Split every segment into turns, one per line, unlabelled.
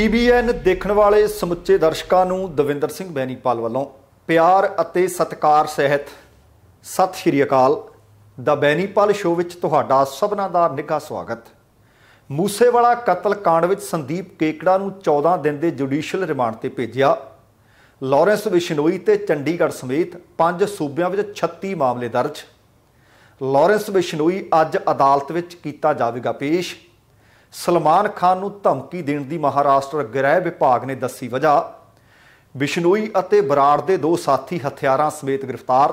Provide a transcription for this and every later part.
ਪੀਬੀਐਨ ਦੇਖਣ ਵਾਲੇ ਸਮੁੱਚੇ ਦਰਸ਼ਕਾਂ ਨੂੰ ਦਵਿੰਦਰ ਸਿੰਘ ਬੈਣੀਪਾਲ ਵੱਲੋਂ ਪਿਆਰ ਅਤੇ ਸਤਿਕਾਰ ਸਹਿਤ ਸਤਿ ਸ਼੍ਰੀ ਅਕਾਲ ਦਾ ਬੈਣੀਪਾਲ ਸ਼ੋਅ ਵਿੱਚ ਤੁਹਾਡਾ ਸਭਨਾਂ ਦਾ ਨਿੱਘਾ ਸਵਾਗਤ ਮੂਸੇਵਾਲਾ ਕਤਲ ਕਾਂਡ ਵਿੱਚ ਸੰਦੀਪ ਕੇਕੜਾ ਨੂੰ 14 ਦਿਨ ਦੇ ਜੁਡੀਸ਼ੀਅਲ ਰਿਮਾਂਡ ਤੇ ਭੇਜਿਆ ਲਾਰੈਂਸ ਵਿਸ਼ਨੋਈ ਤੇ ਚੰਡੀਗੜ੍ਹ ਸਮੇਤ ਪੰਜ ਸੂਬਿਆਂ ਵਿੱਚ 36 ਮਾਮਲੇ ਦਰਜ ਲਾਰੈਂਸ ਵਿਸ਼ਨੋਈ ਅੱਜ ਅਦਾਲਤ ਵਿੱਚ ਕੀਤਾ ਜਾਵੇਗਾ ਪੇਸ਼ ਸਲਮਾਨ ਖਾਨ ਨੂੰ ਧਮਕੀ ਦੇਣ ਦੀ ਮਹਾਰਾਸ਼ਟਰ ਗ੍ਰਹਿ ਵਿਭਾਗ ਨੇ ਦੱਸੀ ਵਜ੍ਹਾ ਬਿਸ਼ਨੋਈ ਅਤੇ ਬਰਾੜ ਦੇ ਦੋ ਸਾਥੀ ਹਥਿਆਰਾਂ ਸਮੇਤ ਗ੍ਰਿਫਤਾਰ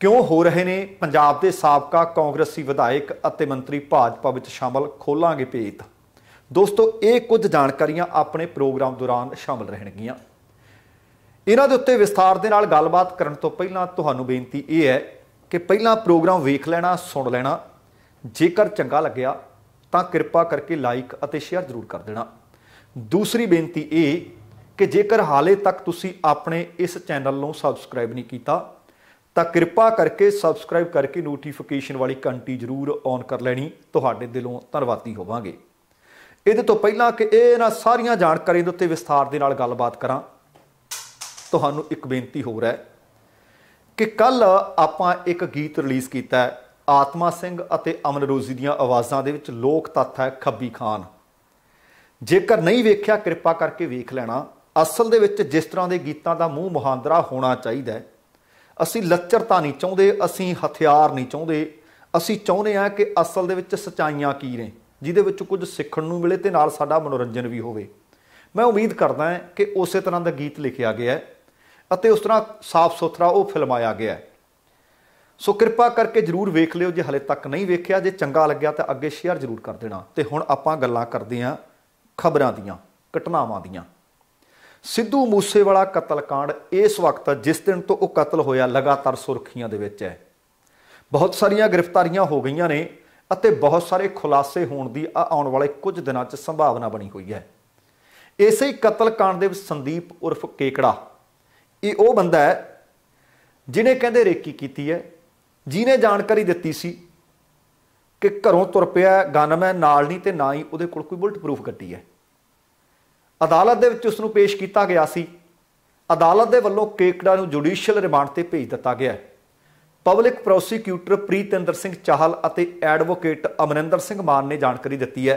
ਕਿਉਂ ਹੋ ਰਹੇ ਨੇ ਪੰਜਾਬ ਦੇ ਸਾਬਕਾ ਕਾਂਗਰਸੀ ਵਿਧਾਇਕ ਅਤੇ ਮੰਤਰੀ ਭਾਜਪਾ ਵਿੱਚ ਸ਼ਾਮਲ ਖੋਲਾਂਗੇ ਪੇਤ ਦੋਸਤੋ ਇਹ ਕੁਝ ਜਾਣਕਾਰੀਆਂ ਆਪਣੇ ਪ੍ਰੋਗਰਾਮ ਦੌਰਾਨ ਸ਼ਾਮਲ ਰਹਿਣਗੀਆਂ ਇਹਨਾਂ ਦੇ ਉੱਤੇ ਵਿਸਥਾਰ ਦੇ ਨਾਲ ਗੱਲਬਾਤ ਕਰਨ ਤੋਂ ਪਹਿਲਾਂ ਤੁਹਾਨੂੰ ਬੇਨਤੀ ਇਹ ਹੈ ਕਿ ਪਹਿਲਾਂ ਪ੍ਰੋਗਰਾਮ ਵੇਖ ਲੈਣਾ ਸੁਣ ਲੈਣਾ ਜੇਕਰ ਚੰਗਾ ਲੱਗਿਆ ਤਾਂ ਕਿਰਪਾ ਕਰਕੇ ਲਾਈਕ ਅਤੇ ਸ਼ੇਅਰ ਜ਼ਰੂਰ ਕਰ ਦੇਣਾ ਦੂਸਰੀ ਬੇਨਤੀ ਇਹ ਕਿ ਜੇਕਰ ਹਾਲੇ ਤੱਕ ਤੁਸੀਂ ਆਪਣੇ ਇਸ ਚੈਨਲ ਨੂੰ ਸਬਸਕ੍ਰਾਈਬ ਨਹੀਂ ਕੀਤਾ ਤਾਂ ਕਿਰਪਾ ਕਰਕੇ ਸਬਸਕ੍ਰਾਈਬ ਕਰਕੇ ਨੋਟੀਫਿਕੇਸ਼ਨ ਵਾਲੀ ਘੰਟੀ ਜ਼ਰੂਰ ਔਨ ਕਰ ਲੈਣੀ ਤੁਹਾਡੇ ਦਿਲੋਂ ਧੰਨਵਾਦੀ ਹੋਵਾਂਗੇ ਇਹਦੇ ਤੋਂ ਪਹਿਲਾਂ ਕਿ ਇਹ ਇਹਨਾਂ ਸਾਰੀਆਂ ਜਾਣਕਾਰੀਆਂ ਦੇ ਉੱਤੇ ਵਿਸਥਾਰ ਦੇ ਨਾਲ ਗੱਲਬਾਤ ਕਰਾਂ ਤੁਹਾਨੂੰ ਇੱਕ ਬੇਨਤੀ ਹੋਰ ਹੈ ਕਿ ਕੱਲ ਆਪਾਂ ਇੱਕ ਗੀਤ ਰਿਲੀਜ਼ ਕੀਤਾ ਹੈ ਆਤਮਾ ਸਿੰਘ ਅਤੇ ਅਮਨ ਰੋਜ਼ੀ ਦੀਆਂ ਆਵਾਜ਼ਾਂ ਦੇ ਵਿੱਚ ਲੋਕ ਤੱਤ ਹੈ ਖੱਬੀ ਖਾਨ ਜੇਕਰ ਨਹੀਂ ਵੇਖਿਆ ਕਿਰਪਾ ਕਰਕੇ ਵੇਖ ਲੈਣਾ ਅਸਲ ਦੇ ਵਿੱਚ ਜਿਸ ਤਰ੍ਹਾਂ ਦੇ ਗੀਤਾਂ ਦਾ ਮੂੰਹ ਮਹਾਂਦਰਾ ਹੋਣਾ ਚਾਹੀਦਾ ਹੈ ਅਸੀਂ ਲੱਚਰਤਾ ਨਹੀਂ ਚਾਹੁੰਦੇ ਅਸੀਂ ਹਥਿਆਰ ਨਹੀਂ ਚਾਹੁੰਦੇ ਅਸੀਂ ਚਾਹੁੰਦੇ ਹਾਂ ਕਿ ਅਸਲ ਦੇ ਵਿੱਚ ਸਚਾਈਆਂ ਕੀ ਨੇ ਜਿਹਦੇ ਵਿੱਚ ਕੁਝ ਸਿੱਖਣ ਨੂੰ ਮਿਲੇ ਤੇ ਨਾਲ ਸਾਡਾ ਮਨੋਰੰਜਨ ਵੀ ਹੋਵੇ ਮੈਂ ਉਮੀਦ ਕਰਦਾ ਹਾਂ ਕਿ ਉਸੇ ਤਰ੍ਹਾਂ ਦਾ ਗੀਤ ਲਿਖਿਆ ਗਿਆ ਹੈ ਅਤੇ ਉਸ ਤਰ੍ਹਾਂ ਸਾਫ਼ ਸੁਥਰਾ ਉਹ ਫਿਲਮਾਇਆ ਗਿਆ ਹੈ ਸੋ ਕਿਰਪਾ ਕਰਕੇ ਜਰੂਰ ਵੇਖ ਲਿਓ ਜੇ ਹਲੇ ਤੱਕ ਨਹੀਂ ਵੇਖਿਆ ਜੇ ਚੰਗਾ ਲੱਗਿਆ ਤਾਂ ਅੱਗੇ ਸ਼ੇਅਰ ਜਰੂਰ ਕਰ ਦੇਣਾ ਤੇ ਹੁਣ ਆਪਾਂ ਗੱਲਾਂ ਕਰਦੇ ਆਂ ਖਬਰਾਂ ਦੀਆਂ ਘਟਨਾਵਾਂ ਦੀਆਂ ਸਿੱਧੂ ਮੂਸੇਵਾਲਾ ਕਤਲकांड ਇਸ ਵਕਤ ਜਿਸ ਦਿਨ ਤੋਂ ਉਹ ਕਤਲ ਹੋਇਆ ਲਗਾਤਾਰ ਸੁਰਖੀਆਂ ਦੇ ਵਿੱਚ ਹੈ ਬਹੁਤ ਸਾਰੀਆਂ ਗ੍ਰਿਫਤਾਰੀਆਂ ਹੋ ਗਈਆਂ ਨੇ ਅਤੇ ਬਹੁਤ ਸਾਰੇ ਖੁਲਾਸੇ ਹੋਣ ਦੀ ਆਉਣ ਵਾਲੇ ਕੁਝ ਦਿਨਾਂ 'ਚ ਸੰਭਾਵਨਾ ਬਣੀ ਹੋਈ ਹੈ ਇਸੇ ਕਤਲकांड ਦੇ ਵਿੱਚ ਸੰਦੀਪ ਉਰਫ ਕੇਕੜਾ ਇਹ ਉਹ ਬੰਦਾ ਹੈ ਜਿਨੇ ਕਹਿੰਦੇ ਰੇਕੀ ਕੀਤੀ ਹੈ ਜਿਹਨੇ ਜਾਣਕਾਰੀ ਦਿੱਤੀ ਸੀ ਕਿ ਘਰੋਂ ਤੁਰ ਪਿਆ ਗਨਮੈਨ ਨਾਲ ਨਹੀਂ ਤੇ ਨਾ ਹੀ ਉਹਦੇ ਕੋਲ ਕੋਈ ਬੁਲਟ ਪ੍ਰੂਫ ਗੱਡੀ ਹੈ ਅਦਾਲਤ ਦੇ ਵਿੱਚ ਉਸ ਨੂੰ ਪੇਸ਼ ਕੀਤਾ ਗਿਆ ਸੀ ਅਦਾਲਤ ਦੇ ਵੱਲੋਂ ਕੇਕੜਾ ਨੂੰ ਜੁਡੀਸ਼ੀਅਲ ਰਿਮਾਂਡ ਤੇ ਭੇਜ ਦਿੱਤਾ ਗਿਆ ਪਬਲਿਕ ਪ੍ਰੋਸੀਕਿਊਟਰ ਪ੍ਰੀਤਿੰਦਰ ਸਿੰਘ ਚਾਹਲ ਅਤੇ ਐਡਵੋਕੇਟ ਅਮਰਿੰਦਰ ਸਿੰਘ ਮਾਨ ਨੇ ਜਾਣਕਾਰੀ ਦਿੱਤੀ ਹੈ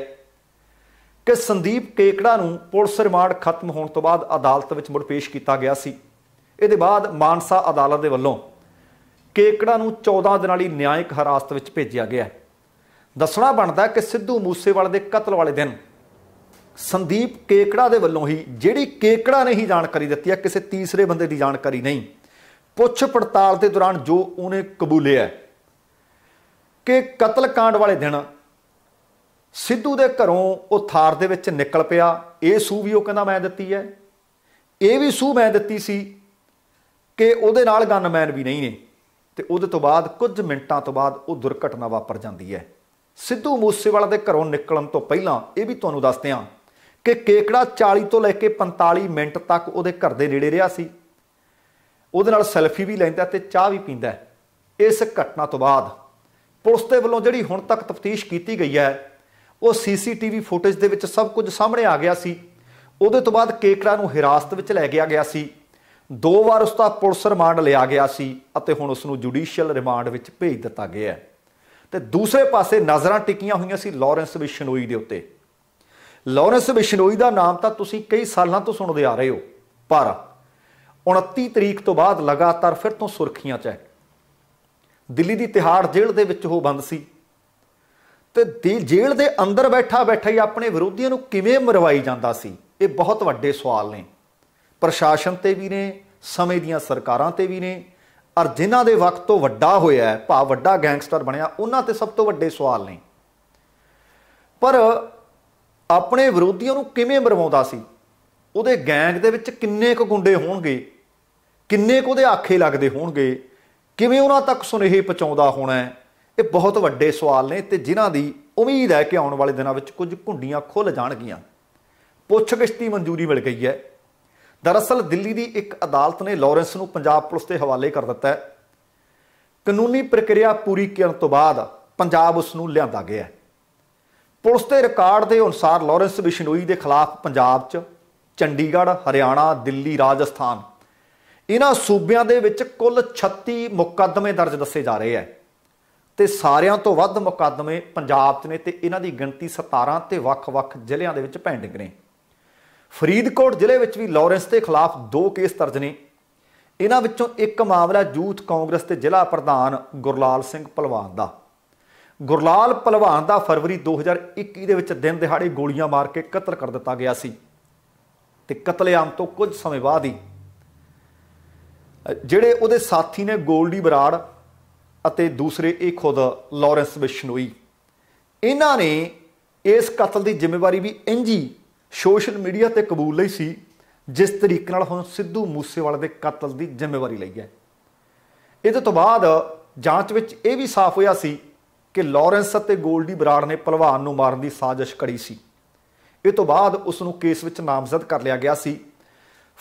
ਕਿ ਸੰਦੀਪ ਕੇਕੜਾ ਨੂੰ ਪੁਲਿਸ ਰਿਮਾਂਡ ਖਤਮ ਹੋਣ ਤੋਂ ਬਾਅਦ ਅਦਾਲਤ ਵਿੱਚ ਮੁੜ ਪੇਸ਼ ਕੀਤਾ ਗਿਆ ਸੀ ਇਹਦੇ ਬਾਅਦ ਮਾਨਸਾ ਅਦਾਲਤ ਦੇ ਵੱਲੋਂ ਕੇਕੜਾ ਨੂੰ 14 ਦਿਨਾਂ ਲਈ ਨਿਆਇਕ ਹਰਾਸਤ ਵਿੱਚ ਭੇਜਿਆ ਗਿਆ ਦੱਸਣਾ ਬਣਦਾ ਕਿ ਸਿੱਧੂ ਮੂਸੇਵਾਲੇ ਦੇ ਕਤਲ ਵਾਲੇ ਦਿਨ ਸੰਦੀਪ ਕੇਕੜਾ ਦੇ ਵੱਲੋਂ ਹੀ ਜਿਹੜੀ ਕੇਕੜਾ ਨੇ ਹੀ ਜਾਣਕਾਰੀ ਦਿੱਤੀ ਹੈ ਕਿਸੇ ਤੀਸਰੇ ਬੰਦੇ ਦੀ ਜਾਣਕਾਰੀ ਨਹੀਂ ਪੁੱਛ ਪੜਤਾਲ ਦੇ ਦੌਰਾਨ ਜੋ ਉਹਨੇ ਕਬੂਲਿਆ ਕਿ ਕਤਲ ਕਾਂਡ ਵਾਲੇ ਦਿਨ ਸਿੱਧੂ ਦੇ ਘਰੋਂ ਉਹ ਥਾਰ ਦੇ ਵਿੱਚ ਨਿਕਲ ਪਿਆ ਇਹ ਸੂ ਵੀ ਉਹ ਕਹਿੰਦਾ ਮੈਂ ਦਿੱਤੀ ਹੈ ਇਹ ਵੀ ਸੂ ਮੈਂ ਦਿੱਤੀ ਸੀ ਕਿ ਉਹਦੇ ਨਾਲ ਗਨਮੈਨ ਵੀ ਨਹੀਂ ਨੇ ਤੇ ਉਹਦੇ ਤੋਂ ਬਾਅਦ ਕੁਝ ਮਿੰਟਾਂ ਤੋਂ ਬਾਅਦ ਉਹ ਦੁਰਘਟਨਾ ਵਾਪਰ ਜਾਂਦੀ ਹੈ ਸਿੱਧੂ ਮੂਸੇਵਾਲਾ ਦੇ ਘਰੋਂ ਨਿਕਲਣ ਤੋਂ ਪਹਿਲਾਂ ਇਹ ਵੀ ਤੁਹਾਨੂੰ ਦੱਸਦੇ ਹਾਂ ਕਿ ਕੇਕੜਾ 40 ਤੋਂ ਲੈ ਕੇ 45 ਮਿੰਟ ਤੱਕ ਉਹਦੇ ਘਰ ਦੇ ਨੇੜੇ ਰਿਹਾ ਸੀ ਉਹਦੇ ਨਾਲ ਸੈਲਫੀ ਵੀ ਲੈਂਦਾ ਤੇ ਚਾਹ ਵੀ ਪੀਂਦਾ ਇਸ ਘਟਨਾ ਤੋਂ ਬਾਅਦ ਪੁਲਿਸ ਦੇ ਵੱਲੋਂ ਜਿਹੜੀ ਹੁਣ ਤੱਕ ਤਫਤੀਸ਼ ਕੀਤੀ ਗਈ ਹੈ ਉਹ ਸੀਸੀਟੀਵੀ ਫੁਟੇਜ ਦੇ ਵਿੱਚ ਸਭ ਕੁਝ ਸਾਹਮਣੇ ਆ ਗਿਆ ਸੀ ਉਹਦੇ ਤੋਂ ਬਾਅਦ ਕੇਕੜਾ ਨੂੰ ਹਿਰਾਸਤ ਵਿੱਚ ਲੈ ਗਿਆ ਗਿਆ ਸੀ ਦੋ ਵਾਰ ਉਸ ਦਾ ਪੁਲਿਸ ਰਿਮਾਂਡ ਲਿਆ ਗਿਆ ਸੀ ਅਤੇ ਹੁਣ ਉਸ ਨੂੰ ਜੁਡੀਸ਼ੀਅਲ ਰਿਮਾਂਡ ਵਿੱਚ ਭੇਜ ਦਿੱਤਾ ਗਿਆ ਹੈ ਤੇ ਦੂਸਰੇ ਪਾਸੇ ਨਜ਼ਰਾਂ ਟਿਕੀਆਂ ਹੋਈਆਂ ਸੀ ਲਾਰੈਂਸ ਬਿਸ਼ਨੋਈ ਦੇ ਉੱਤੇ ਲਾਰੈਂਸ ਬਿਸ਼ਨੋਈ ਦਾ ਨਾਮ ਤਾਂ ਤੁਸੀਂ ਕਈ ਸਾਲਾਂ ਤੋਂ ਸੁਣਦੇ ਆ ਰਹੇ ਹੋ ਪਰ 29 ਤਰੀਕ ਤੋਂ ਬਾਅਦ ਲਗਾਤਾਰ ਫਿਰ ਤੋਂ ਸੁਰਖੀਆਂ 'ਚ ਹੈ ਦਿੱਲੀ ਦੀ ਤਿਹਾੜ ਜੇਲ੍ਹ ਦੇ ਵਿੱਚ ਉਹ ਬੰਦ ਸੀ ਤੇ ਦੀ ਜੇਲ੍ਹ ਦੇ ਅੰਦਰ ਬੈਠਾ ਬੈਠਾ ਹੀ ਆਪਣੇ ਵਿਰੋਧੀਆਂ ਨੂੰ ਕਿਵੇਂ ਮਰਵਾਈ ਜਾਂਦਾ ਸੀ ਇਹ ਬਹੁਤ ਵੱਡੇ ਸਵਾਲ ਨੇ ਪ੍ਰਸ਼ਾਸਨ ਤੇ ਵੀ ਨੇ ਸਮੇਂ ਦੀਆਂ ਸਰਕਾਰਾਂ ਤੇ ਵੀ ਨੇ ਔਰ ਜਿਨ੍ਹਾਂ ਦੇ ਵਕਤ ਤੋਂ ਵੱਡਾ ਹੋਇਆ ਹੈ ਭਾ ਵੱਡਾ ਗੈਂਗਸਟਰ ਬਣਿਆ ਉਹਨਾਂ ਤੇ ਸਭ ਤੋਂ ਵੱਡੇ ਸਵਾਲ ਨੇ ਪਰ ਆਪਣੇ ਵਿਰੋਧੀਆਂ ਨੂੰ ਕਿਵੇਂ ਮਰਵਾਉਂਦਾ ਸੀ ਉਹਦੇ ਗੈਂਗ ਦੇ ਵਿੱਚ ਕਿੰਨੇ ਕੁ ਗੁੰਡੇ ਹੋਣਗੇ ਕਿੰਨੇ ਕੁ ਉਹਦੇ ਆਖੇ ਲੱਗਦੇ ਹੋਣਗੇ ਕਿਵੇਂ ਉਹਨਾਂ ਤੱਕ ਸੁਨੇਹੇ ਪਹੁੰਚਾਉਂਦਾ ਹੋਣਾ ਇਹ ਬਹੁਤ ਵੱਡੇ ਸਵਾਲ ਨੇ ਤੇ ਜਿਨ੍ਹਾਂ ਦੀ ਉਮੀਦ ਹੈ ਕਿ ਆਉਣ ਵਾਲੇ ਦਿਨਾਂ ਵਿੱਚ ਕੁਝ ਘੁੰਡੀਆਂ ਖੁੱਲ ਜਾਣਗੀਆਂ ਪੁੱਛਗਿਛ ਦੀ ਮਨਜ਼ੂਰੀ ਮਿਲ ਗਈ ਹੈ ਦਰਅਸਲ ਦਿੱਲੀ ਦੀ ਇੱਕ ਅਦਾਲਤ ਨੇ ਲਾਰੈਂਸ ਨੂੰ ਪੰਜਾਬ ਪੁਲਿਸ ਦੇ ਹਵਾਲੇ ਕਰ ਦਿੱਤਾ ਹੈ ਕਾਨੂੰਨੀ ਪ੍ਰਕਿਰਿਆ ਪੂਰੀ ਕਰਨ ਤੋਂ ਬਾਅਦ ਪੰਜਾਬ ਉਸ ਨੂੰ ਲਿਆਂਦਾ ਗਿਆ ਹੈ ਪੁਲਿਸ ਦੇ ਰਿਕਾਰਡ ਦੇ ਅਨੁਸਾਰ ਲਾਰੈਂਸ ਬਿਸ਼ਨੋਈ ਦੇ ਖਿਲਾਫ ਪੰਜਾਬ 'ਚ ਚੰਡੀਗੜ੍ਹ ਹਰਿਆਣਾ ਦਿੱਲੀ ਰਾਜਸਥਾਨ ਇਹਨਾਂ ਸੂਬਿਆਂ ਦੇ ਵਿੱਚ ਕੁੱਲ 36 ਮੁਕੱਦਮੇ ਦਰਜ ਦੱਸੇ ਜਾ ਰਹੇ ਹੈ ਤੇ ਸਾਰਿਆਂ ਤੋਂ ਵੱਧ ਮੁਕੱਦਮੇ ਪੰਜਾਬ 'ਚ ਨੇ ਤੇ ਇਹਨਾਂ ਦੀ ਗਿਣਤੀ 17 ਤੇ ਵੱਖ-ਵੱਖ ਜ਼ਿਲ੍ਹਿਆਂ ਦੇ ਵਿੱਚ ਪੈਂਡਿੰਗ ਨੇ ਫਰੀਦਕੋਟ ਜ਼ਿਲ੍ਹੇ ਵਿੱਚ ਵੀ ਲਾਰੈਂਸ ਦੇ ਖਿਲਾਫ ਦੋ ਕੇਸ ਦਰਜ ਨੇ ਇਹਨਾਂ ਵਿੱਚੋਂ ਇੱਕ ਮਾਮਲਾ ਯੂਥ ਕਾਂਗਰਸ ਦੇ ਜ਼ਿਲ੍ਹਾ ਪ੍ਰਧਾਨ ਗੁਰਲਾਲ ਸਿੰਘ ਪਲਵਾਨ ਦਾ ਗੁਰਲਾਲ ਪਲਵਾਨ ਦਾ ਫਰਵਰੀ 2021 ਦੇ ਵਿੱਚ ਦਿਨ ਦਿਹਾੜੇ ਗੋਲੀਆਂ ਮਾਰ ਕੇ ਕਤਲ ਕਰ ਦਿੱਤਾ ਗਿਆ ਸੀ ਤੇ ਕਤਲੇਆਮ ਤੋਂ ਕੁਝ ਸਮੇਂ ਬਾਅਦ ਹੀ ਜਿਹੜੇ ਉਹਦੇ ਸਾਥੀ ਨੇ ਗੋਲਡੀ ਬਰਾੜ ਅਤੇ ਦੂਸਰੇ ਇਹ ਖੁਦ ਲਾਰੈਂਸ ਬਿਸ਼ਨੋਈ ਇਹਨਾਂ ਨੇ ਇਸ ਕਤਲ ਦੀ ਜ਼ਿੰਮੇਵਾਰੀ ਵੀ ਇੰਜੀ ਸੋਸ਼ਲ ਮੀਡੀਆ ਤੇ ਕਬੂਲ ਲਈ ਸੀ ਜਿਸ ਤਰੀਕੇ ਨਾਲ ਹੁਣ ਸਿੱਧੂ ਮੂਸੇਵਾਲੇ ਦੇ ਕਤਲ ਦੀ ਜ਼ਿੰਮੇਵਾਰੀ ਲਈ ਹੈ ਇਹਦੇ ਤੋਂ ਬਾਅਦ ਜਾਂਚ ਵਿੱਚ ਇਹ ਵੀ ਸਾਫ਼ ਹੋਇਆ ਸੀ ਕਿ ਲਾਰੈਂਸ ਅਤੇ ਗੋਲਡੀ ਬਰਾੜ ਨੇ ਪਹਿਲਵਾਨ ਨੂੰ ਮਾਰਨ ਦੀ ਸਾਜ਼ਿਸ਼ ਕੜੀ ਸੀ ਇਹ ਤੋਂ ਬਾਅਦ ਉਸ ਨੂੰ ਕੇਸ ਵਿੱਚ ਨਾਮਜ਼ਦ ਕਰ ਲਿਆ ਗਿਆ ਸੀ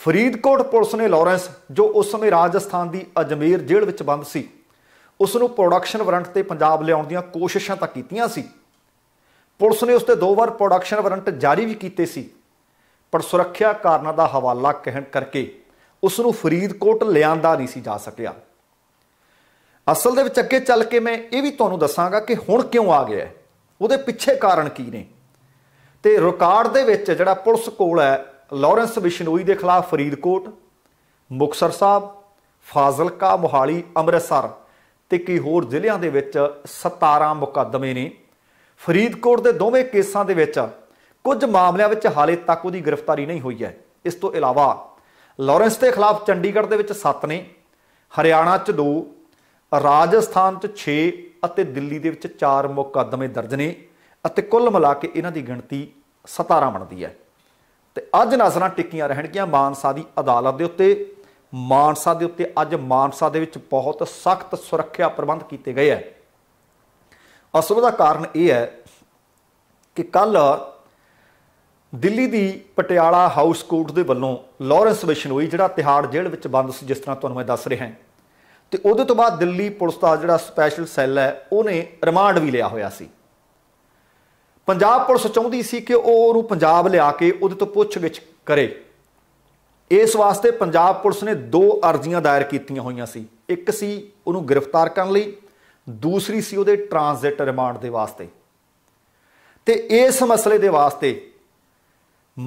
ਫਰੀਦਕੋਟ ਪੁਲਿਸ ਨੇ ਲਾਰੈਂਸ ਜੋ ਉਸ ਸਮੇਂ ਰਾਜਸਥਾਨ ਦੀ ਅਜਮੇਰ ਜੇਲ੍ਹ ਵਿੱਚ ਬੰਦ ਸੀ ਉਸ ਨੂੰ ਪ੍ਰੋਡਕਸ਼ਨ ਵਾਰੰਟ ਤੇ ਪੰਜਾਬ ਲਿਆਉਣ ਦੀਆਂ ਕੋਸ਼ਿਸ਼ਾਂ ਤਾਂ ਕੀਤੀਆਂ ਸੀ ਪੁਲਿਸ ਨੇ ਉਸ ਤੇ ਦੋ ਵਾਰ ਪ੍ਰੋਡਕਸ਼ਨ ਵਾਰੰਟ ਜਾਰੀ ਵੀ ਕੀਤੇ ਸੀ ਪਰ ਸੁਰੱਖਿਆ ਕਾਰਨਾਂ ਦਾ ਹਵਾਲਾ ਕਹਿਣ ਕਰਕੇ ਉਸ ਨੂੰ ਫਰੀਦਕੋਟ ਲਿਆਂਦਾ ਨਹੀਂ ਸੀ ਜਾ ਸਕਿਆ ਅਸਲ ਦੇ ਵਿੱਚ ਅੱਗੇ ਚੱਲ ਕੇ ਮੈਂ ਇਹ ਵੀ ਤੁਹਾਨੂੰ ਦੱਸਾਂਗਾ ਕਿ ਹੁਣ ਕਿਉਂ ਆ ਗਿਆ ਉਹਦੇ ਪਿੱਛੇ ਕਾਰਨ ਕੀ ਨੇ ਤੇ ਰਿਕਾਰਡ ਦੇ ਵਿੱਚ ਜਿਹੜਾ ਪੁਲਿਸ ਕੋਲ ਹੈ ਲਾਰੈਂਸ ਬਿਸ਼ਨੋਈ ਦੇ ਖਿਲਾਫ ਫਰੀਦਕੋਟ ਮੁਕਸਰ ਸਾਹਿਬ ਫਾਜ਼ਲਕਾ ਮੋਹਾਲੀ ਅੰਮ੍ਰਿਤਸਰ ਤੇ ਕੀ ਹੋਰ ਜ਼ਿਲ੍ਹਿਆਂ ਦੇ ਵਿੱਚ 17 ਮੁਕੱਦਮੇ ਨੇ ਫਰੀਦਕੋਟ ਦੇ ਦੋਵੇਂ ਕੇਸਾਂ ਦੇ ਵਿੱਚ ਕੁਝ ਮਾਮਲਿਆਂ ਵਿੱਚ ਹਾਲੇ ਤੱਕ ਉਹਦੀ ਗ੍ਰਿਫਤਾਰੀ ਨਹੀਂ ਹੋਈ ਹੈ ਇਸ ਤੋਂ ਇਲਾਵਾ ਲਾਰੈਂਸ ਦੇ ਖਿਲਾਫ ਚੰਡੀਗੜ੍ਹ ਦੇ ਵਿੱਚ 7 ਨੇ ਹਰਿਆਣਾ 'ਚ 2 ਰਾਜਸਥਾਨ 'ਚ 6 ਅਤੇ ਦਿੱਲੀ ਦੇ ਵਿੱਚ 4 ਮੁਕੱਦਮੇ ਦਰਜ ਨੇ ਅਤੇ ਕੁੱਲ ਮਿਲਾ ਕੇ ਇਹਨਾਂ ਦੀ ਗਿਣਤੀ 17 ਬਣਦੀ ਹੈ ਤੇ ਅੱਜ ਨਜ਼ਰਾਂ ਟਿੱਕੀਆਂ ਰਹਿਣਗੀਆਂ ਮਾਨਸਾ ਦੀ ਅਦਾਲਤ ਦੇ ਉੱਤੇ ਮਾਨਸਾ ਦੇ ਉੱਤੇ ਅੱਜ ਮਾਨਸਾ ਦੇ ਵਿੱਚ ਬਹੁਤ ਸਖਤ ਸੁਰੱਖਿਆ ਪ੍ਰਬੰਧ ਕੀਤੇ ਗਏ ਹੈ ਅਸਲ ਦਾ ਕਾਰਨ ਇਹ ਹੈ ਕਿ ਕੱਲ ਦਿੱਲੀ ਦੀ ਪਟਿਆਲਾ ਹਾਊਸ ਕੋਰਟ ਦੇ ਵੱਲੋਂ ਲਾਰੈਂਸ ਬਿਸ਼ਨੋਈ ਜਿਹੜਾ ਤਿਹਾੜ ਜੇਲ੍ਹ ਵਿੱਚ ਬੰਦ ਸੀ ਜਿਸ ਤਰ੍ਹਾਂ ਤੁਹਾਨੂੰ ਮੈਂ ਦੱਸ ਰਿਹਾ ਤੇ ਉਹਦੇ ਤੋਂ ਬਾਅਦ ਦਿੱਲੀ ਪੁਲਿਸ ਦਾ ਜਿਹੜਾ ਸਪੈਸ਼ਲ ਸੈੱਲ ਹੈ ਉਹਨੇ ਰਿਮਾਂਡ ਵੀ ਲਿਆ ਹੋਇਆ ਸੀ ਪੰਜਾਬ ਪੁਲਿਸ ਚਾਹੁੰਦੀ ਸੀ ਕਿ ਉਹ ਉਹਨੂੰ ਪੰਜਾਬ ਲਿਆ ਕੇ ਉਹਦੇ ਤੋਂ ਪੁੱਛਗਿੱਛ ਕਰੇ ਇਸ ਵਾਸਤੇ ਪੰਜਾਬ ਪੁਲਿਸ ਨੇ ਦੋ ਅਰਜ਼ੀਆਂ ਦਾਇਰ ਕੀਤੀਆਂ ਹੋਈਆਂ ਸੀ ਇੱਕ ਸੀ ਉਹਨੂੰ ਗ੍ਰਿਫਤਾਰ ਕਰਨ ਲਈ ਦੂਸਰੀ ਸੀ ਉਹਦੇ ਟ੍ਰਾਂਜ਼ਿਟ ਰਿਮਾਂਡ ਦੇ ਵਾਸਤੇ ਤੇ ਇਸ ਮਸਲੇ ਦੇ ਵਾਸਤੇ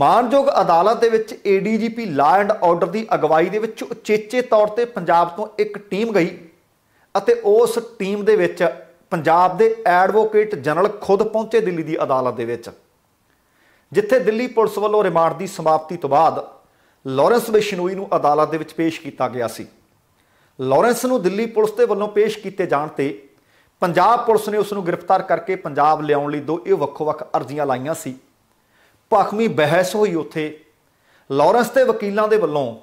ਮਾਨਯੋਗ ਅਦਾਲਤ ਦੇ ਵਿੱਚ ਏਡੀਜੀਪੀ ਲਾ ਐਂਡ ਆਰਡਰ ਦੀ ਅਗਵਾਈ ਦੇ ਵਿੱਚ ਉਚੇਚੇ ਤੌਰ ਤੇ ਪੰਜਾਬ ਤੋਂ ਇੱਕ ਟੀਮ ਗਈ ਅਤੇ ਉਸ ਟੀਮ ਦੇ ਵਿੱਚ ਪੰਜਾਬ ਦੇ ਐਡਵੋਕੇਟ ਜਨਰਲ ਖੁਦ ਪਹੁੰਚੇ ਦਿੱਲੀ ਦੀ ਅਦਾਲਤ ਦੇ ਵਿੱਚ ਜਿੱਥੇ ਦਿੱਲੀ ਪੁਲਿਸ ਵੱਲੋਂ ਰਿਮਾਂਡ ਦੀ ਸਮਾਪਤੀ ਤੋਂ ਬਾਅਦ ਲਾਰੈਂਸ ਬੇਸ਼ਨੋਈ ਨੂੰ ਅਦਾਲਤ ਦੇ ਵਿੱਚ ਪੇਸ਼ ਕੀਤਾ ਗਿਆ ਸੀ ਲਾਰੈਂਸ ਨੂੰ ਦਿੱਲੀ ਪੁਲਿਸ ਦੇ ਵੱਲੋਂ ਪੇਸ਼ ਕੀਤੇ ਜਾਣ ਤੇ ਪੰਜਾਬ ਪੁਲਿਸ ਨੇ ਉਸ ਨੂੰ ਗ੍ਰਿਫਤਾਰ ਕਰਕੇ ਪੰਜਾਬ ਲਿਆਉਣ ਲਈ ਦੋ ਇਹ ਵੱਖ ਵੱਖ ਅਰਜ਼ੀਆਂ ਲਾਈਆਂ ਸੀ ਭਖਮੀ ਬਹਿਸ ਹੋਈ ਉੱਥੇ ਲਾਰੈਂਸ ਦੇ ਵਕੀਲਾਂ ਦੇ ਵੱਲੋਂ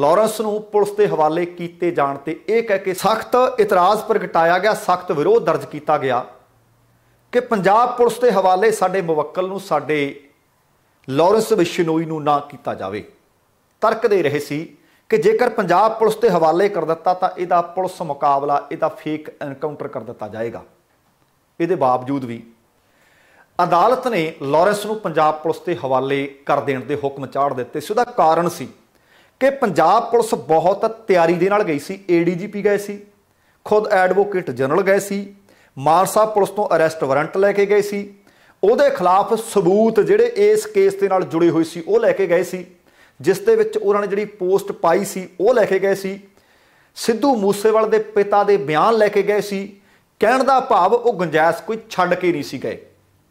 ਲਾਰੈਂਸ ਨੂੰ ਪੁਲਿਸ ਦੇ ਹਵਾਲੇ ਕੀਤੇ ਜਾਣ ਤੇ ਇਹ ਕਹਿ ਕੇ ਸਖਤ ਇਤਰਾਜ਼ ਪ੍ਰਗਟਾਇਆ ਗਿਆ ਸਖਤ ਵਿਰੋਧ ਦਰਜ ਕੀਤਾ ਗਿਆ ਕਿ ਪੰਜਾਬ ਪੁਲਿਸ ਦੇ ਹਵਾਲੇ ਸਾਡੇ ਮਵਕਲ ਨੂੰ ਸਾਡੇ ਲਾਰੈਂਸ ਵਿਸ਼ਨੋਈ ਨੂੰ ਨਾ ਕੀਤਾ ਜਾਵੇ ਤਰਕ ਦੇ ਰਹੇ ਸੀ ਕਿ ਜੇਕਰ ਪੰਜਾਬ ਪੁਲਿਸ ਤੇ ਹਵਾਲੇ ਕਰ ਦਿੱਤਾ ਤਾਂ ਇਹਦਾ ਪੁਲਿਸ ਮੁਕਾਬਲਾ ਇਹਦਾ ਫੇਕ ਐਨਕਾਊਂਟਰ ਕਰ ਦਿੱਤਾ ਜਾਏਗਾ ਇਹਦੇ ਬਾਵਜੂਦ ਵੀ ਅਦਾਲਤ ਨੇ ਲਾਰੈਂਸ ਨੂੰ ਪੰਜਾਬ ਪੁਲਿਸ ਤੇ ਹਵਾਲੇ ਕਰ ਦੇਣ ਦੇ ਹੁਕਮ ਚਾੜ ਦਿੱਤੇ ਸੀ ਉਹਦਾ ਕਾਰਨ ਸੀ ਕਿ ਪੰਜਾਬ ਪੁਲਿਸ ਬਹੁਤ ਤਿਆਰੀ ਦੇ ਨਾਲ ਗਈ ਸੀ ਏਡੀਜੀਪੀ ਗਏ ਸੀ ਖੁਦ ਐਡਵੋਕੇਟ ਜਨਰਲ ਗਏ ਸੀ ਮਾਰਸਾ ਪੁਲਿਸ ਤੋਂ ਅਰੈਸਟ ਵਾਰੰਟ ਲੈ ਕੇ ਗਏ ਸੀ ਉਹਦੇ ਖਿਲਾਫ ਸਬੂਤ ਜਿਹੜੇ ਇਸ ਕੇਸ ਦੇ ਨਾਲ ਜੁੜੇ ਹੋਏ ਸੀ ਉਹ ਲੈ ਕੇ ਗਏ ਸੀ ਜਿਸ ਦੇ ਵਿੱਚ ਉਹਨਾਂ ਨੇ ਜਿਹੜੀ ਪੋਸਟ ਪਾਈ ਸੀ ਉਹ ਲੈ ਕੇ ਗਏ ਸੀ ਸਿੱਧੂ ਮੂਸੇਵਾਲ ਦੇ ਪਿਤਾ ਦੇ ਬਿਆਨ ਲੈ ਕੇ ਗਏ ਸੀ ਕਹਿਣ ਦਾ ਭਾਵ ਉਹ ਗੁੰਜਾਇਸ਼ ਕੋਈ ਛੱਡ ਕੇ ਨਹੀਂ ਸੀ ਗਏ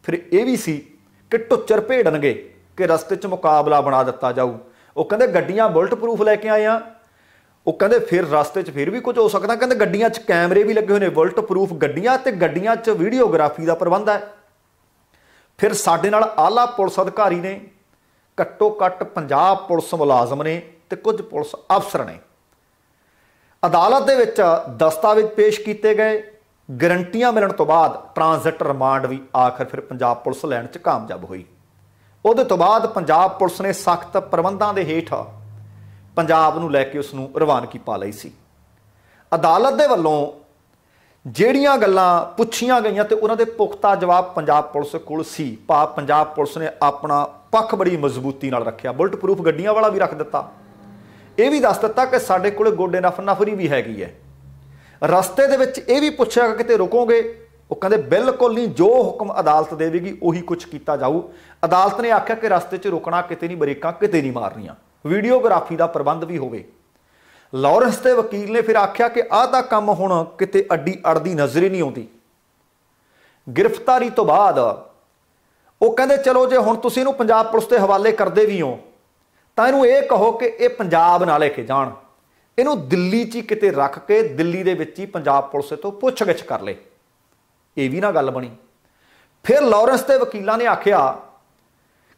ਫਿਰ ਇਹ ਵੀ ਸੀ ਕਿ ਟੁੱਚਰ ਭੇੜਨਗੇ ਕਿ ਰਸਤੇ 'ਚ ਮੁਕਾਬਲਾ ਬਣਾ ਦਿੱਤਾ ਜਾਊ ਉਹ ਕਹਿੰਦੇ ਗੱਡੀਆਂ ਬੁਲਟ ਪ੍ਰੂਫ ਲੈ ਕੇ ਆਏ ਆ ਉਹ ਕਹਿੰਦੇ ਫਿਰ ਰਸਤੇ 'ਚ ਫਿਰ ਵੀ ਕੁਝ ਹੋ ਸਕਦਾ ਕਹਿੰਦੇ ਗੱਡੀਆਂ 'ਚ ਕੈਮਰੇ ਵੀ ਲੱਗੇ ਹੋਏ ਨੇ ਬੁਲਟ ਪ੍ਰੂਫ ਗੱਡੀਆਂ ਤੇ ਗੱਡੀਆਂ 'ਚ ਵੀਡੀਓਗ੍ਰਾਫੀ ਦਾ ਪ੍ਰਬੰਧ ਹੈ ਫਿਰ ਸਾਡੇ ਨਾਲ ਆਲਾ ਪੁਲਿਸ ਅਧਿਕਾਰੀ ਨੇ ਘੱਟੋ ਘੱਟ 50 ਪੁਲਿਸ ਮੁਲਾਜ਼ਮ ਨੇ ਤੇ ਕੁਝ ਪੁਲਿਸ ਅਫਸਰ ਨੇ ਅਦਾਲਤ ਦੇ ਵਿੱਚ ਦਸਤਾਵੇਜ਼ ਪੇਸ਼ ਕੀਤੇ ਗਏ ਗਰੰਟੀਆਂ ਮਿਲਣ ਤੋਂ ਬਾਅਦ ਟ੍ਰਾਂਜ਼ਿਟ ਰਿਮਾਂਡ ਵੀ ਆਖਰ ਫਿਰ ਪੰਜਾਬ ਪੁਲਿਸ ਲੈਣ 'ਚ ਕਾਮਯਾਬ ਹੋਈ ਉਹਦੇ ਤੋਂ ਬਾਅਦ ਪੰਜਾਬ ਪੁਲਿਸ ਨੇ ਸਖਤ ਪ੍ਰਬੰਧਾਂ ਦੇ ਹੇਠ ਪੰਜਾਬ ਨੂੰ ਲੈ ਕੇ ਉਸ ਨੂੰ ਰਵਾਨਗੀ ਪਾ ਲਈ ਸੀ ਅਦਾਲਤ ਦੇ ਵੱਲੋਂ ਜਿਹੜੀਆਂ ਗੱਲਾਂ ਪੁੱਛੀਆਂ ਗਈਆਂ ਤੇ ਉਹਨਾਂ ਦੇ ਪੁਖਤਾ ਜਵਾਬ ਪੰਜਾਬ ਪੁਲਿਸ ਕੋਲ ਸੀ ਪਾ ਪੰਜਾਬ ਪੁਲਿਸ ਨੇ ਆਪਣਾ ਪੱਖ ਬੜੀ ਮਜ਼ਬੂਤੀ ਨਾਲ ਰੱਖਿਆ ਬੁਲਟ ਪ੍ਰੂਫ ਗੱਡੀਆਂ ਵਾਲਾ ਵੀ ਰੱਖ ਦਿੱਤਾ ਇਹ ਵੀ ਦੱਸ ਦਿੱਤਾ ਕਿ ਸਾਡੇ ਕੋਲੇ ਗੋਡੇ ਨਫ ਨਫਰੀ ਵੀ ਹੈਗੀ ਹੈ ਰਸਤੇ ਦੇ ਵਿੱਚ ਇਹ ਵੀ ਪੁੱਛਿਆ ਕਿ ਕਿਤੇ ਰੁਕੋਗੇ ਉਹ ਕਹਿੰਦੇ ਬਿਲਕੁਲ ਨਹੀਂ ਜੋ ਹੁਕਮ ਅਦਾਲਤ ਦੇਵੇਗੀ ਉਹੀ ਕੁਝ ਕੀਤਾ ਜਾਊ ਅਦਾਲਤ ਨੇ ਆਖਿਆ ਕਿ ਰਸਤੇ 'ਚ ਰੁਕਣਾ ਕਿਤੇ ਨਹੀਂ ਬ੍ਰੇਕਾਂ ਕਿਤੇ ਨਹੀਂ ਮਾਰਨੀਆਂ ਵੀਡੀਓਗ੍ਰਾਫੀ ਦਾ ਪ੍ਰਬੰਧ ਵੀ ਹੋਵੇ ਲਾਰੈਂਸ ਦੇ ਵਕੀਲ ਨੇ ਫਿਰ ਆਖਿਆ ਕਿ ਆਹ ਤਾਂ ਕੰਮ ਹੁਣ ਕਿਤੇ ਅੱਡੀ ਅੜਦੀ ਨਜ਼ਰ ਹੀ ਨਹੀਂ ਆਉਂਦੀ ਗ੍ਰਿਫਤਾਰੀ ਤੋਂ ਬਾਅਦ ਉਹ ਕਹਿੰਦੇ ਚਲੋ ਜੇ ਹੁਣ ਤੁਸੀਂ ਇਹਨੂੰ ਪੰਜਾਬ ਪੁਲਿਸ ਦੇ ਹਵਾਲੇ ਕਰਦੇ ਵੀ ਹੋ ਤਾਂ ਇਹਨੂੰ ਇਹ ਕਹੋ ਕਿ ਇਹ ਪੰਜਾਬ ਨਾਲ ਲੈ ਕੇ ਜਾਣ ਇਹਨੂੰ ਦਿੱਲੀ 'ਚ ਕਿਤੇ ਰੱਖ ਕੇ ਦਿੱਲੀ ਦੇ ਵਿੱਚ ਹੀ ਪੰਜਾਬ ਪੁਲਿਸ ਤੋਂ ਪੁੱਛਗਿੱਛ ਕਰ ਲੇ ਇਹ ਵੀ ਨਾ ਗੱਲ ਬਣੀ ਫਿਰ ਲਾਰੈਂਸ ਦੇ ਵਕੀਲਾਂ ਨੇ ਆਖਿਆ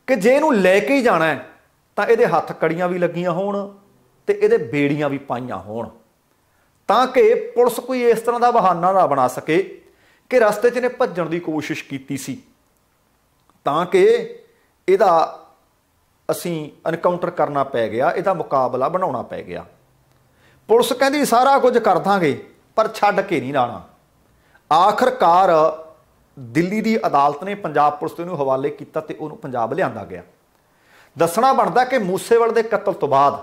ਕਿ ਜੇ ਇਹਨੂੰ ਲੈ ਕੇ ਹੀ ਜਾਣਾ ਹੈ ਤਾਂ ਇਹਦੇ ਹੱਥ ਕੜੀਆਂ ਵੀ ਲੱਗੀਆਂ ਹੋਣ ਤੇ ਇਹਦੇ ਬੇੜੀਆਂ ਵੀ ਪਾਈਆਂ ਹੋਣ ਤਾਂ ਕਿ ਪੁਲਿਸ ਕੋਈ ਇਸ ਤਰ੍ਹਾਂ ਦਾ ਬਹਾਨਾ ਨਾ ਬਣਾ ਸਕੇ ਕਿ ਰਸਤੇ 'ਚ ਨੇ ਭੱਜਣ ਦੀ ਕੋਸ਼ਿਸ਼ ਕੀਤੀ ਸੀ ਤਾਂ ਕਿ ਇਹਦਾ ਅਸੀਂ ਐਨਕਾਊਂਟਰ ਕਰਨਾ ਪੈ ਗਿਆ ਇਹਦਾ ਮੁਕਾਬਲਾ ਬਣਾਉਣਾ ਪੈ ਗਿਆ ਪੁਲਿਸ ਕਹਿੰਦੀ ਸਾਰਾ ਕੁਝ ਕਰ ਦਾਂਗੇ ਪਰ ਛੱਡ ਕੇ ਨਹੀਂ ਲਾਣਾ ਆਖਰਕਾਰ ਦਿੱਲੀ ਦੀ ਅਦਾਲਤ ਨੇ ਪੰਜਾਬ ਪੁਲਿਸ ਨੂੰ ਹਵਾਲੇ ਕੀਤਾ ਤੇ ਉਹਨੂੰ ਪੰਜਾਬ ਲਿਆਂਦਾ ਗਿਆ ਦੱਸਣਾ ਬਣਦਾ ਕਿ ਮੂਸੇਵਾਲ ਦੇ ਕਤਲ ਤੋਂ ਬਾਅਦ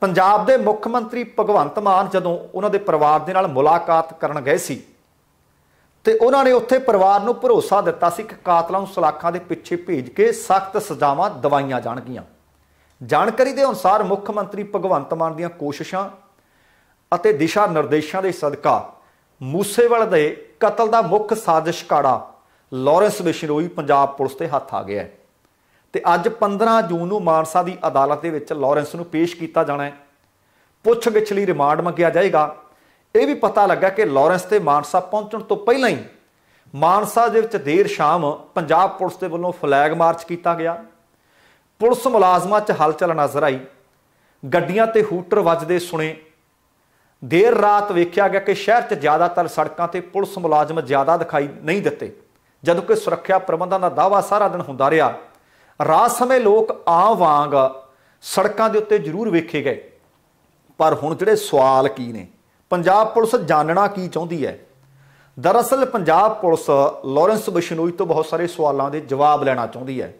ਪੰਜਾਬ ਦੇ ਮੁੱਖ ਮੰਤਰੀ ਭਗਵੰਤ ਮਾਨ ਜਦੋਂ ਉਹਨਾਂ ਦੇ ਪਰਿਵਾਰ ਦੇ ਨਾਲ ਮੁਲਾਕਾਤ ਕਰਨ ਗਏ ਸੀ ਤੇ ਉਹਨਾਂ ਨੇ ਉੱਥੇ ਪਰਿਵਾਰ ਨੂੰ ਭਰੋਸਾ ਦਿੱਤਾ ਸੀ ਕਿ ਕਾਤਲਾਂ ਨੂੰ ਸਲਾਖਾਂ ਦੇ ਪਿੱਛੇ ਭੇਜ ਕੇ ਸਖਤ ਸਜ਼ਾਵਾਂ ਦਵਾਈਆਂ ਜਾਣਗੀਆਂ ਜਾਣਕਾਰੀ ਦੇ ਅਨੁਸਾਰ ਮੁੱਖ ਮੰਤਰੀ ਭਗਵੰਤ ਮਾਨ ਦੀਆਂ ਕੋਸ਼ਿਸ਼ਾਂ ਅਤੇ ਦਿਸ਼ਾ ਨਿਰਦੇਸ਼ਾਂ ਦੇ ਸਦਕਾ ਮੂਸੇਵਾਲ ਦੇ ਕਤਲ ਦਾ ਮੁੱਖ ਸਾਜ਼ਿਸ਼ਕਾੜਾ ਲਾਰੈਂਸ ਬਿਸ਼ਨੋਈ ਪੰਜਾਬ ਪੁਲਿਸ ਦੇ ਹੱਥ ਆ ਗਿਆ ਹੈ ਤੇ ਅੱਜ 15 ਜੂਨ ਨੂੰ ਮਾਨਸਾ ਦੀ ਅਦਾਲਤ ਦੇ ਵਿੱਚ ਲਾਰੈਂਸ ਨੂੰ ਪੇਸ਼ ਕੀਤਾ ਜਾਣਾ ਹੈ ਪੁੱਛਗਿੱਛ ਲਈ ਰਿਮਾਂਡ ਮੰਗਿਆ ਜਾਏਗਾ ਇਹ ਵੀ ਪਤਾ ਲੱਗਾ ਕਿ ਲਾਰੈਂਸ ਤੇ ਮਾਨਸਾ ਪਹੁੰਚਣ ਤੋਂ ਪਹਿਲਾਂ ਹੀ ਮਾਨਸਾ ਦੇ ਵਿੱਚ ਦੇਰ ਸ਼ਾਮ ਪੰਜਾਬ ਪੁਲਿਸ ਦੇ ਵੱਲੋਂ ਫਲੈਗ ਮਾਰਚ ਕੀਤਾ ਗਿਆ ਪੁਲਿਸ ਮੁਲਾਜ਼ਮਾਂ 'ਚ ਹਲਚਲ ਨਜ਼ਰ ਆਈ ਗੱਡੀਆਂ ਤੇ ਹੂਟਰ ਵੱਜਦੇ ਸੁਣੇ ਦੇਰ ਰਾਤ ਵੇਖਿਆ ਗਿਆ ਕਿ ਸ਼ਹਿਰ 'ਚ ਜ਼ਿਆਦਾਤਰ ਸੜਕਾਂ ਤੇ ਪੁਲਿਸ ਮੁਲਾਜ਼ਮ ਜ਼ਿਆਦਾ ਦਿਖਾਈ ਨਹੀਂ ਦਿੱਤੇ ਜਦੋਂ ਕਿ ਸੁਰੱਖਿਆ ਪ੍ਰਬੰਧਾਂ ਦਾ ਦਾਵਾ ਸਾਰਾ ਦਿਨ ਹੁੰਦਾ ਰਿਹਾ ਰਾਤ ਸਮੇਂ ਲੋਕ ਆ ਵਾਂਗ ਸੜਕਾਂ ਦੇ ਉੱਤੇ ਜ਼ਰੂਰ ਵੇਖੇ ਗਏ ਪਰ ਹੁਣ ਜਿਹੜੇ ਸਵਾਲ ਕੀ ਨੇ ਪੰਜਾਬ ਪੁਲਿਸ ਜਾਣਨਾ ਕੀ ਚਾਹੁੰਦੀ ਹੈ ਦਰਅਸਲ ਪੰਜਾਬ ਪੁਲਿਸ ਲਾਰੈਂਸ ਬਿਸ਼ਨੋਈ ਤੋਂ ਬਹੁਤ ਸਾਰੇ ਸਵਾਲਾਂ ਦੇ ਜਵਾਬ ਲੈਣਾ ਚਾਹੁੰਦੀ ਹੈ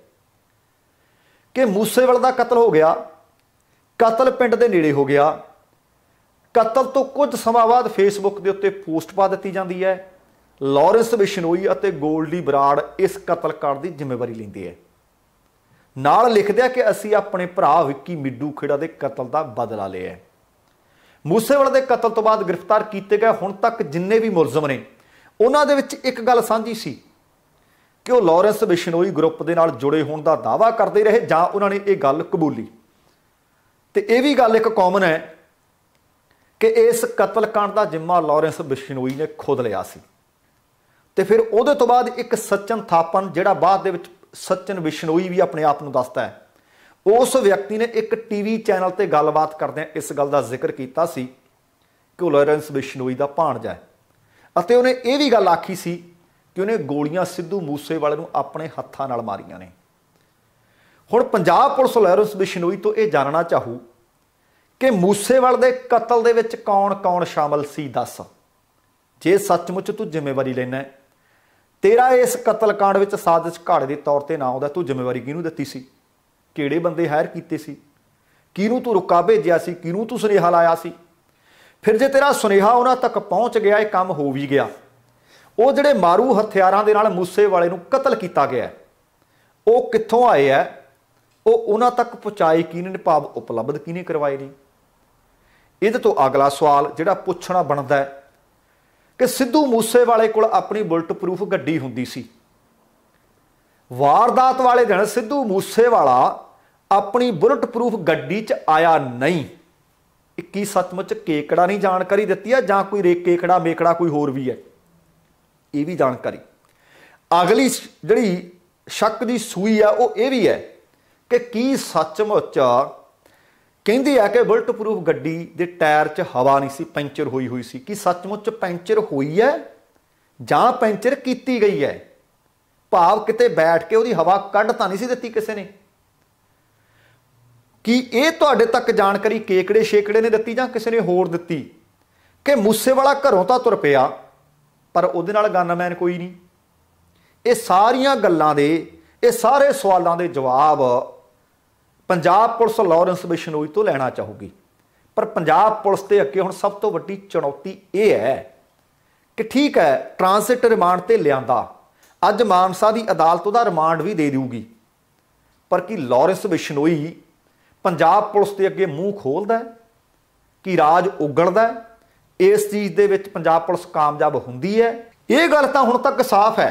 ਕਿ ਮੂਸੇਵਾਲ ਦਾ ਕਤਲ ਹੋ ਗਿਆ ਕਤਲ ਪਿੰਡ ਦੇ ਨੇੜੇ ਹੋ ਗਿਆ ਕਤਲ ਤੋਂ ਕੁਝ ਸਮਾਂ ਬਾਅਦ ਫੇਸਬੁੱਕ ਦੇ ਉੱਤੇ ਪੋਸਟ ਪਾ ਦਿੱਤੀ ਜਾਂਦੀ ਹੈ ਲਾਰੈਂਸ ਬਿਸ਼ਨੋਈ ਅਤੇ ਗੋਲਡੀ ਬਰਾੜ ਇਸ ਕਤਲ ਕਤਲਕਾਂਡ ਦੀ ਜ਼ਿੰਮੇਵਾਰੀ ਲੈਂਦੇ ਹੈ ਨਾਲ ਲਿਖਦੇ ਆ ਕਿ ਅਸੀਂ ਆਪਣੇ ਭਰਾ ਵਿੱਕੀ ਮਿੱਡੂ ਖੇੜਾ ਦੇ ਕਤਲ ਦਾ ਬਦਲਾ ਲਿਆ ਹੈ ਮੂਸੇਵਾਲੇ ਦੇ ਕਤਲ ਤੋਂ ਬਾਅਦ ਗ੍ਰਿਫਤਾਰ ਕੀਤੇ ਗਏ ਹੁਣ ਤੱਕ ਜਿੰਨੇ ਵੀ ਮੁਲਜ਼ਮ ਨੇ ਉਹਨਾਂ ਦੇ ਵਿੱਚ ਇੱਕ ਗੱਲ ਸਾਂਝੀ ਸੀ ਕਿ ਉਹ ਲਾਰੈਂਸ ਬਿਸ਼ਨੋਈ ਗਰੁੱਪ ਦੇ ਨਾਲ ਜੁੜੇ ਹੋਣ ਦਾ ਦਾਵਾ ਕਰਦੇ ਰਹੇ ਜਾਂ ਉਹਨਾਂ ਨੇ ਇਹ ਗੱਲ ਕਬੂਲੀ ਤੇ ਇਹ ਵੀ ਗੱਲ ਇੱਕ ਕਾਮਨ ਹੈ ਕਿ ਇਸ ਕਤਲकांड ਦਾ ਜ਼ਿੰਮਾ ਲਾਰੈਂਸ ਬਿਸ਼ਨੋਈ ਨੇ ਖੁਦ ਲਿਆ ਸੀ ਤੇ ਫਿਰ ਉਹਦੇ ਤੋਂ ਬਾਅਦ ਇੱਕ ਸੱਚਨ ਥਾਪਨ ਜਿਹੜਾ ਬਾਅਦ ਦੇ ਵਿੱਚ ਸਚਨ ਵਿਸ਼ਨੋਈ ਵੀ ਆਪਣੇ ਆਪ ਨੂੰ ਦੱਸਦਾ ਹੈ ਉਸ ਵਿਅਕਤੀ ਨੇ ਇੱਕ ਟੀਵੀ ਚੈਨਲ ਤੇ ਗੱਲਬਾਤ ਕਰਦਿਆਂ ਇਸ ਗੱਲ ਦਾ ਜ਼ਿਕਰ ਕੀਤਾ ਸੀ ਕਿ ਉਹ ਲਾਰੈਂਸ ਬਿਸ਼ਨੋਈ ਦਾ ਭਾਣਜਾ ਹੈ ਅਤੇ ਉਹਨੇ ਇਹ ਵੀ ਗੱਲ ਆਖੀ ਸੀ ਕਿ ਉਹਨੇ ਗੋਲੀਆਂ ਸਿੱਧੂ ਮੂਸੇਵਾਲੇ ਨੂੰ ਆਪਣੇ ਹੱਥਾਂ ਨਾਲ ਮਾਰੀਆਂ ਨੇ ਹੁਣ ਪੰਜਾਬ ਪੁਲਿਸ ਲਾਰੈਂਸ ਬਿਸ਼ਨੋਈ ਤੋਂ ਇਹ ਜਾਣਨਾ ਚਾਹੂ ਕਿ ਮੂਸੇਵਾਲ ਦੇ ਕਤਲ ਦੇ ਵਿੱਚ ਕੌਣ-ਕੌਣ ਸ਼ਾਮਲ ਸੀ ਦੱਸ ਜੇ ਸੱਚਮੁੱਚ ਤੂੰ ਜ਼ਿੰਮੇਵਾਰੀ ਲੈਣਾ ਤੇਰਾ ਇਸ ਕਤਲकांड ਵਿੱਚ ਸਾਜ਼ਿਸ਼ ਘੜ ਦੇ ਤੌਰ ਤੇ ਨਾ ਆਉਂਦਾ ਤੂੰ ਜ਼ਿੰਮੇਵਾਰੀ ਕਿਹਨੂੰ ਦਿੱਤੀ ਸੀ ਕਿਹੜੇ ਬੰਦੇ ਹਾਇਰ ਕੀਤੇ ਸੀ ਕਿਹਨੂੰ ਤੂੰ ਰੁਕਾ ਭੇਜਿਆ ਸੀ ਕਿਹਨੂੰ ਤੂੰ ਸੁਨੇਹਾ ਲਾਇਆ ਸੀ ਫਿਰ ਜੇ ਤੇਰਾ ਸੁਨੇਹਾ ਉਹਨਾਂ ਤੱਕ ਪਹੁੰਚ ਗਿਆ ਇਹ ਕੰਮ ਹੋ ਵੀ ਗਿਆ ਉਹ ਜਿਹੜੇ ਮਾਰੂ ਹਥਿਆਰਾਂ ਦੇ ਨਾਲ ਮੂਸੇ ਵਾਲੇ ਨੂੰ ਕਤਲ ਕੀਤਾ ਗਿਆ ਉਹ ਕਿੱਥੋਂ ਆਏ ਆ ਉਹ ਉਹਨਾਂ ਤੱਕ ਪਹੁੰਚਾਈ ਕਿਹਨੇ ਨੇ ਭਾਵ ਉਪਲਬਧ ਕਿਹਨੇ ਕਰਵਾਏ ਨੇ ਇਹਦੇ ਤੋਂ ਅਗਲਾ ਸਵਾਲ ਜਿਹੜਾ ਪੁੱਛਣਾ ਬਣਦਾ ਹੈ ਕਿ ਸਿੱਧੂ ਮੂਸੇਵਾਲੇ ਕੋਲ ਆਪਣੀ ਬੁਲਟ ਪ੍ਰੂਫ ਗੱਡੀ ਹੁੰਦੀ ਸੀ ਵਾਰਦਾਤ ਵਾਲੇ ਦਿਨ ਸਿੱਧੂ ਮੂਸੇਵਾਲਾ ਆਪਣੀ ਬੁਲਟ ਪ੍ਰੂਫ ਗੱਡੀ 'ਚ ਆਇਆ ਨਹੀਂ ਕੀ ਸੱਚਮੁੱਚ ਕੇਕੜਾ ਨਹੀਂ ਜਾਣਕਾਰੀ ਦਿੱਤੀ ਆ ਜਾਂ ਕੋਈ ਰੇਕ ਕੇਕੜਾ ਮੇਕੜਾ ਕੋਈ ਹੋਰ ਵੀ ਹੈ ਇਹ ਵੀ ਜਾਣਕਾਰੀ ਅਗਲੀ ਜਿਹੜੀ ਸ਼ੱਕ ਦੀ ਸੂਈ ਆ ਉਹ ਇਹ ਵੀ ਹੈ ਕਿ ਕੀ ਸੱਚਮੁੱਚ ਕਹਿੰਦੀ ਆ ਕਿ ਬੁਲਟ ਪ੍ਰੂਫ ਗੱਡੀ ਦੇ ਟਾਇਰ 'ਚ ਹਵਾ ਨਹੀਂ ਸੀ ਪੈਂਚਰ ਹੋਈ ਹੋਈ ਸੀ ਕਿ ਸੱਚਮੁੱਚ ਪੈਂਚਰ ਹੋਈ ਹੈ ਜਾਂ ਪੈਂਚਰ ਕੀਤੀ ਗਈ ਹੈ ਭਾਵ ਕਿਤੇ ਬੈਠ ਕੇ ਉਹਦੀ ਹਵਾ ਕੱਢ ਤਾਂ ਨਹੀਂ ਸੀ ਦਿੱਤੀ ਕਿਸੇ ਨੇ ਕਿ ਇਹ ਤੁਹਾਡੇ ਤੱਕ ਜਾਣਕਾਰੀ ਕੇਕੜੇ ਛੇਕੜੇ ਨੇ ਦਿੱਤੀ ਜਾਂ ਕਿਸੇ ਨੇ ਹੋਰ ਦਿੱਤੀ ਕਿ ਮੂਸੇ ਵਾਲਾ ਘਰੋਂ ਤਾਂ ਤੁਰ ਪਿਆ ਪਰ ਉਹਦੇ ਨਾਲ ਗਨਮੈਨ ਕੋਈ ਨਹੀਂ ਇਹ ਸਾਰੀਆਂ ਗੱਲਾਂ ਦੇ ਇਹ ਸਾਰੇ ਸਵਾਲਾਂ ਦੇ ਜਵਾਬ ਪੰਜਾਬ ਪੁਲਿਸ ਲਾਰੈਂਸ ਬਿਸ਼ਨੋਈ ਤੋਂ ਲੈਣਾ ਚਾਹੂਗੀ ਪਰ ਪੰਜਾਬ ਪੁਲਿਸ ਤੇ ਅੱਗੇ ਹੁਣ ਸਭ ਤੋਂ ਵੱਡੀ ਚੁਣੌਤੀ ਇਹ ਹੈ ਕਿ ਠੀਕ ਹੈ ਟ੍ਰਾਂਸਿਟ ਰਿਮਾਂਡ ਤੇ ਲਿਆਂਦਾ ਅੱਜ ਮਾਨਸਾ ਦੀ ਅਦਾਲਤ ਉਹਦਾ ਰਿਮਾਂਡ ਵੀ ਦੇ ਦੇਊਗੀ ਪਰ ਕੀ ਲਾਰੈਂਸ ਬਿਸ਼ਨੋਈ ਪੰਜਾਬ ਪੁਲਿਸ ਦੇ ਅੱਗੇ ਮੂੰਹ ਖੋਲਦਾ ਕਿ ਰਾਜ ਉਗੜਦਾ ਇਸ ਚੀਜ਼ ਦੇ ਵਿੱਚ ਪੰਜਾਬ ਪੁਲਿਸ ਕਾਮਯਾਬ ਹੁੰਦੀ ਹੈ ਇਹ ਗੱਲ ਤਾਂ ਹੁਣ ਤੱਕ ਸਾਫ਼ ਹੈ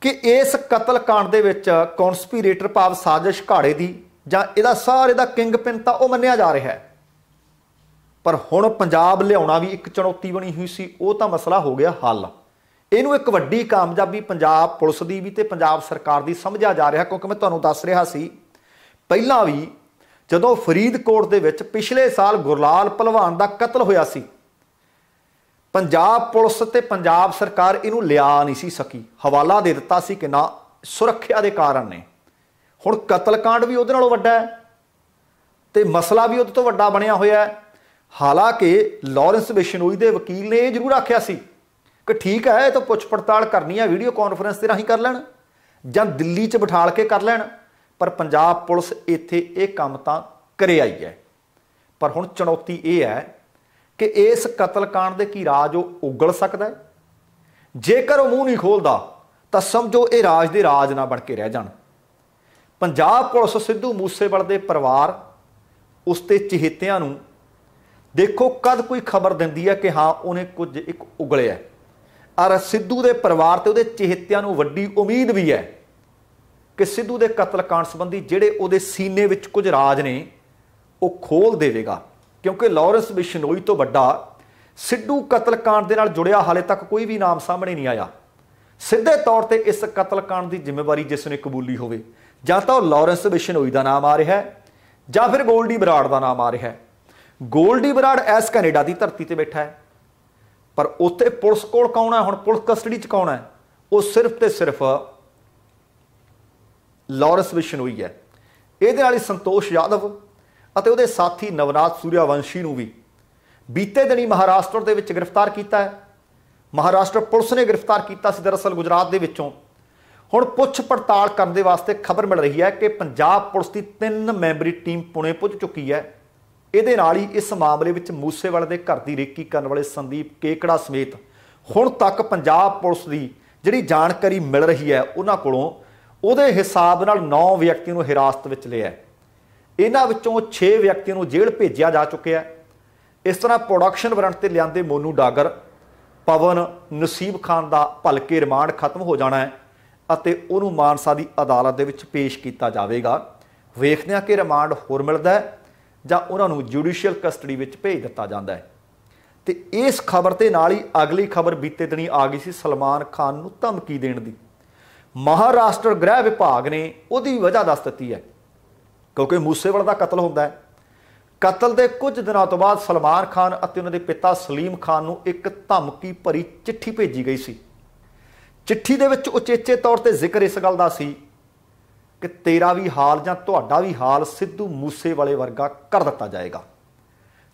ਕਿ ਇਸ ਕਤਲकांड ਦੇ ਵਿੱਚ ਕਨਸਪੀਰੇਟਰ ਭਾਵ ਸਾਜ਼ਿਸ਼ ਘਾੜੇ ਦੀ ਜਾਂ ਇਹਦਾ ਸਾਰੇ ਦਾ ਕਿੰਗ ਪਿੰਨ ਤਾਂ ਉਹ ਮੰਨਿਆ ਜਾ ਰਿਹਾ ਹੈ ਪਰ ਹੁਣ ਪੰਜਾਬ ਲਿਆਉਣਾ ਵੀ ਇੱਕ ਚੁਣੌਤੀ ਬਣੀ ਹੋਈ ਸੀ ਉਹ ਤਾਂ ਮਸਲਾ ਹੋ ਗਿਆ ਹੱਲ ਇਹਨੂੰ ਇੱਕ ਵੱਡੀ ਕਾਮਯਾਬੀ ਪੰਜਾਬ ਪੁਲਿਸ ਦੀ ਵੀ ਤੇ ਪੰਜਾਬ ਸਰਕਾਰ ਦੀ ਸਮਝਿਆ ਜਾ ਰਿਹਾ ਕਿਉਂਕਿ ਮੈਂ ਤੁਹਾਨੂੰ ਦੱਸ ਰਿਹਾ ਸੀ ਪਹਿਲਾਂ ਵੀ ਜਦੋਂ ਫਰੀਦਕੋਟ ਦੇ ਵਿੱਚ ਪਿਛਲੇ ਸਾਲ ਗੁਰਲਾਲ ਪਹਿਲਵਾਨ ਦਾ ਕਤਲ ਹੋਇਆ ਸੀ ਪੰਜਾਬ ਪੁਲਿਸ ਤੇ ਪੰਜਾਬ ਸਰਕਾਰ ਇਹਨੂੰ ਲਿਆ ਨਹੀਂ ਸੀ ਸਕੀ ਹਵਾਲਾ ਦੇ ਦਿੱਤਾ ਸੀ ਕਿ ਨਾ ਸੁਰੱਖਿਆ ਦੇ ਕਾਰਨ ਨੇ ਹੁਣ ਕਤਲकांड ਵੀ ਉਹਦੇ ਨਾਲੋਂ ਵੱਡਾ ਹੈ ਤੇ ਮਸਲਾ ਵੀ ਉਹਦੇ ਤੋਂ ਵੱਡਾ ਬਣਿਆ ਹੋਇਆ ਹੈ ਹਾਲਾਂਕਿ ਲਾਰੈਂਸ ਬਿਸ਼ਨੋਈ ਦੇ ਵਕੀਲ ਨੇ ਇਹ ਜ਼ਰੂਰ ਆਖਿਆ ਸੀ ਕਿ ਠੀਕ ਹੈ ਇਹ ਤਾਂ ਪੁੱਛ ਪੜਤਾਲ ਕਰਨੀ ਹੈ ਵੀਡੀਓ ਕਾਨਫਰੰਸ ਤੇ ਰਾਹੀਂ ਕਰ ਲੈਣ ਜਾਂ ਦਿੱਲੀ 'ਚ ਬਿਠਾਲ ਕੇ ਕਰ ਲੈਣ ਪਰ ਪੰਜਾਬ ਪੁਲਿਸ ਇੱਥੇ ਇਹ ਕੰਮ ਤਾਂ ਕਰੇ ਆਈ ਹੈ ਪਰ ਹੁਣ ਚੁਣੌਤੀ ਇਹ ਹੈ ਕਿ ਇਸ ਕਤਲकांड ਦੇ ਕੀ ਰਾਜ ਉਹ ਉਗਲ ਸਕਦਾ ਹੈ ਜੇਕਰ ਉਹ ਮੂੰਹ ਨਹੀਂ ਖੋਲਦਾ ਤਾਂ ਸਮਝੋ ਇਹ ਰਾਜ ਦੇ ਰਾਜ ਨਾ ਬਣ ਕੇ ਰਹਿ ਜਾਣ ਪੰਜਾਬ ਪੁਲਿਸ ਸਿੱਧੂ ਮੂਸੇਵਾਲ ਦੇ ਪਰਿਵਾਰ ਉਸ ਤੇ ਚਹੇਤਿਆਂ ਨੂੰ ਦੇਖੋ ਕਦ ਕੋਈ ਖਬਰ ਦਿੰਦੀ ਹੈ ਕਿ ਹਾਂ ਉਹਨੇ ਕੁਝ ਇੱਕ ਉਗਲਿਆ ਅਰ ਸਿੱਧੂ ਦੇ ਪਰਿਵਾਰ ਤੇ ਉਹਦੇ ਚਹੇਤਿਆਂ ਨੂੰ ਵੱਡੀ ਉਮੀਦ ਵੀ ਹੈ ਕਿ ਸਿੱਧੂ ਦੇ ਕਤਲकांड ਸੰਬੰਧੀ ਜਿਹੜੇ ਉਹਦੇ ਸੀਨੇ ਵਿੱਚ ਕੁਝ ਰਾਜ ਨੇ ਉਹ ਖੋਲ ਦੇਵੇਗਾ ਕਿਉਂਕਿ ਲਾਰੈਂਸ ਬਿਸ਼ਨੋਈ ਤੋਂ ਵੱਡਾ ਸਿੱਧੂ ਕਤਲकांड ਦੇ ਨਾਲ ਜੁੜਿਆ ਹਾਲੇ ਤੱਕ ਕੋਈ ਵੀ ਨਾਮ ਸਾਹਮਣੇ ਨਹੀਂ ਆਇਆ ਸਿੱਧੇ ਤੌਰ ਤੇ ਇਸ ਕਤਲकांड ਦੀ ਜ਼ਿੰਮੇਵਾਰੀ ਜਿਸ ਨੇ ਕਬੂਲੀ ਹੋਵੇ ਜਾਂ ਤਾਂ ਉਹ ਲਾਰੈਂਸ ਬਿਸ਼ਨੋਈ ਦਾ ਨਾਮ ਆ ਰਿਹਾ ਹੈ ਜਾਂ ਫਿਰ ਗੋਲਡੀ ਬਰਾੜ ਦਾ ਨਾਮ ਆ ਰਿਹਾ ਹੈ ਗੋਲਡੀ ਬਰਾੜ ਐਸ ਕੈਨੇਡਾ ਦੀ ਧਰਤੀ ਤੇ ਬੈਠਾ ਹੈ ਪਰ ਉੱਥੇ ਪੁਲਿਸ ਕੋਲ ਕੌਣ ਹੈ ਹੁਣ ਪੁਲਿਸ ਕਸਟਡੀ ਚ ਕੌਣ ਹੈ ਉਹ ਸਿਰਫ ਤੇ ਸਿਰਫ ਲਾਰੈਂਸ ਬਿਸ਼ਨੋਈ ਹੈ ਇਹਦੇ ਨਾਲ ਹੀ ਸੰਤੋਸ਼ ਯਾਦਵ ਅਤੇ ਉਹਦੇ ਸਾਥੀ ਨਵਨਾਥ ਸੂਰਿਆਵੰਸ਼ੀ ਨੂੰ ਵੀ ਬੀਤੇ ਦਿਨੀ ਮਹਾਰਾਸ਼ਟਰ ਦੇ ਵਿੱਚ ਗ੍ਰਿਫਤਾਰ ਕੀਤਾ ਹੈ ਮਹਾਰਾਸ਼ਟਰ ਪੁਲਿਸ ਨੇ ਗ੍ਰਿਫਤਾਰ ਕੀਤਾ ਸੀ ਦਰਅਸਲ ਗੁਜਰਾਤ ਦੇ ਵਿੱਚੋਂ ਹੁਣ ਪੁੱਛ ਪੜਤਾਲ ਕਰਨ ਦੇ ਵਾਸਤੇ ਖਬਰ ਮਿਲ ਰਹੀ ਹੈ ਕਿ ਪੰਜਾਬ ਪੁਲਿਸ ਦੀ ਤਿੰਨ ਮੈਂਬਰੀ ਟੀਮ ਪੁਣੇ ਪੁੱਜ ਚੁੱਕੀ ਹੈ ਇਹਦੇ ਨਾਲ ਹੀ ਇਸ ਮਾਮਲੇ ਵਿੱਚ ਮੂਸੇਵਾਲੇ ਦੇ ਘਰ ਦੀ ਰੇਕੀ ਕਰਨ ਵਾਲੇ ਸੰਦੀਪ ਕੇਕੜਾ ਸਮੇਤ ਹੁਣ ਤੱਕ ਪੰਜਾਬ ਪੁਲਿਸ ਦੀ ਜਿਹੜੀ ਜਾਣਕਾਰੀ ਮਿਲ ਰਹੀ ਹੈ ਉਹਨਾਂ ਕੋਲੋਂ ਉਹਦੇ ਹਿਸਾਬ ਨਾਲ 9 ਵਿਅਕਤੀ ਨੂੰ ਹਿਰਾਸਤ ਵਿੱਚ ਲਿਆ ਇਹਨਾਂ ਵਿੱਚੋਂ 6 ਵਿਅਕਤੀ ਨੂੰ ਜੇਲ੍ਹ ਭੇਜਿਆ ਜਾ ਚੁੱਕਿਆ ਇਸ ਤਰ੍ਹਾਂ ਪ੍ਰੋਡਕਸ਼ਨ ਵਾਰੰਟ ਤੇ ਲਿਆਂਦੇ ਮੋਨੂ ਡਾਗਰ ਪਵਨ ਨਸੀਬ ਖਾਨ ਦਾ ਭਲਕੇ ਰਿਮਾਂਡ ਖਤਮ ਹੋ ਜਾਣਾ ਹੈ ਅਤੇ ਉਹਨੂੰ ਮਾਨਸਾ ਦੀ ਅਦਾਲਤ ਦੇ ਵਿੱਚ ਪੇਸ਼ ਕੀਤਾ ਜਾਵੇਗਾ ਵੇਖਦੇ ਹਾਂ ਕਿ ਰਿਮਾਂਡ ਹੋਰ ਮਿਲਦਾ ਹੈ ਜਾਂ ਉਹਨਾਂ ਨੂੰ ਜੁਡੀਸ਼ੀਅਲ ਕਸਟਡੀ ਵਿੱਚ ਭੇਜ ਦਿੱਤਾ ਜਾਂਦਾ ਹੈ ਤੇ ਇਸ ਖਬਰ ਤੇ ਨਾਲ ਹੀ ਅਗਲੀ ਖਬਰ ਬੀਤੇ ਦਿਨੀ ਆ ਗਈ ਸੀ ਸਲਮਾਨ ਖਾਨ ਨੂੰ ਧਮਕੀ ਦੇਣ ਦੀ ਮਹਾਰਾਸ਼ਟਰ ਗ੍ਰਹਿ ਵਿਭਾਗ ਨੇ ਉਹਦੀ ਵਜ੍ਹਾ ਦੱਸ ਦਿੱਤੀ ਹੈ ਕਿਉਂਕਿ ਮੂਸੇਵਾਲ ਦਾ ਕਤਲ ਹੁੰਦਾ ਹੈ ਕਤਲ ਦੇ ਕੁਝ ਦਿਨਾਂ ਤੋਂ ਬਾਅਦ ਸਲਮਾਨ ਖਾਨ ਅਤੇ ਉਹਨਾਂ ਦੇ ਪਿਤਾ ਸਲੀਮ ਖਾਨ ਨੂੰ ਇੱਕ ਧਮਕੀ ਭਰੀ ਚਿੱਠੀ ਭੇਜੀ ਗਈ ਸੀ ਚਿੱਠੀ ਦੇ ਵਿੱਚ ਉਚੇਚੇ ਤੌਰ ਤੇ ਜ਼ਿਕਰ ਇਸ ਗੱਲ ਦਾ ਸੀ ਕਿ ਤੇਰਾ ਵੀ ਹਾਲ ਜਾਂ ਤੁਹਾਡਾ ਵੀ ਹਾਲ ਸਿੱਧੂ ਮੂਸੇ ਵਾਲੇ ਵਰਗਾ ਕਰ ਦਿੱਤਾ ਜਾਏਗਾ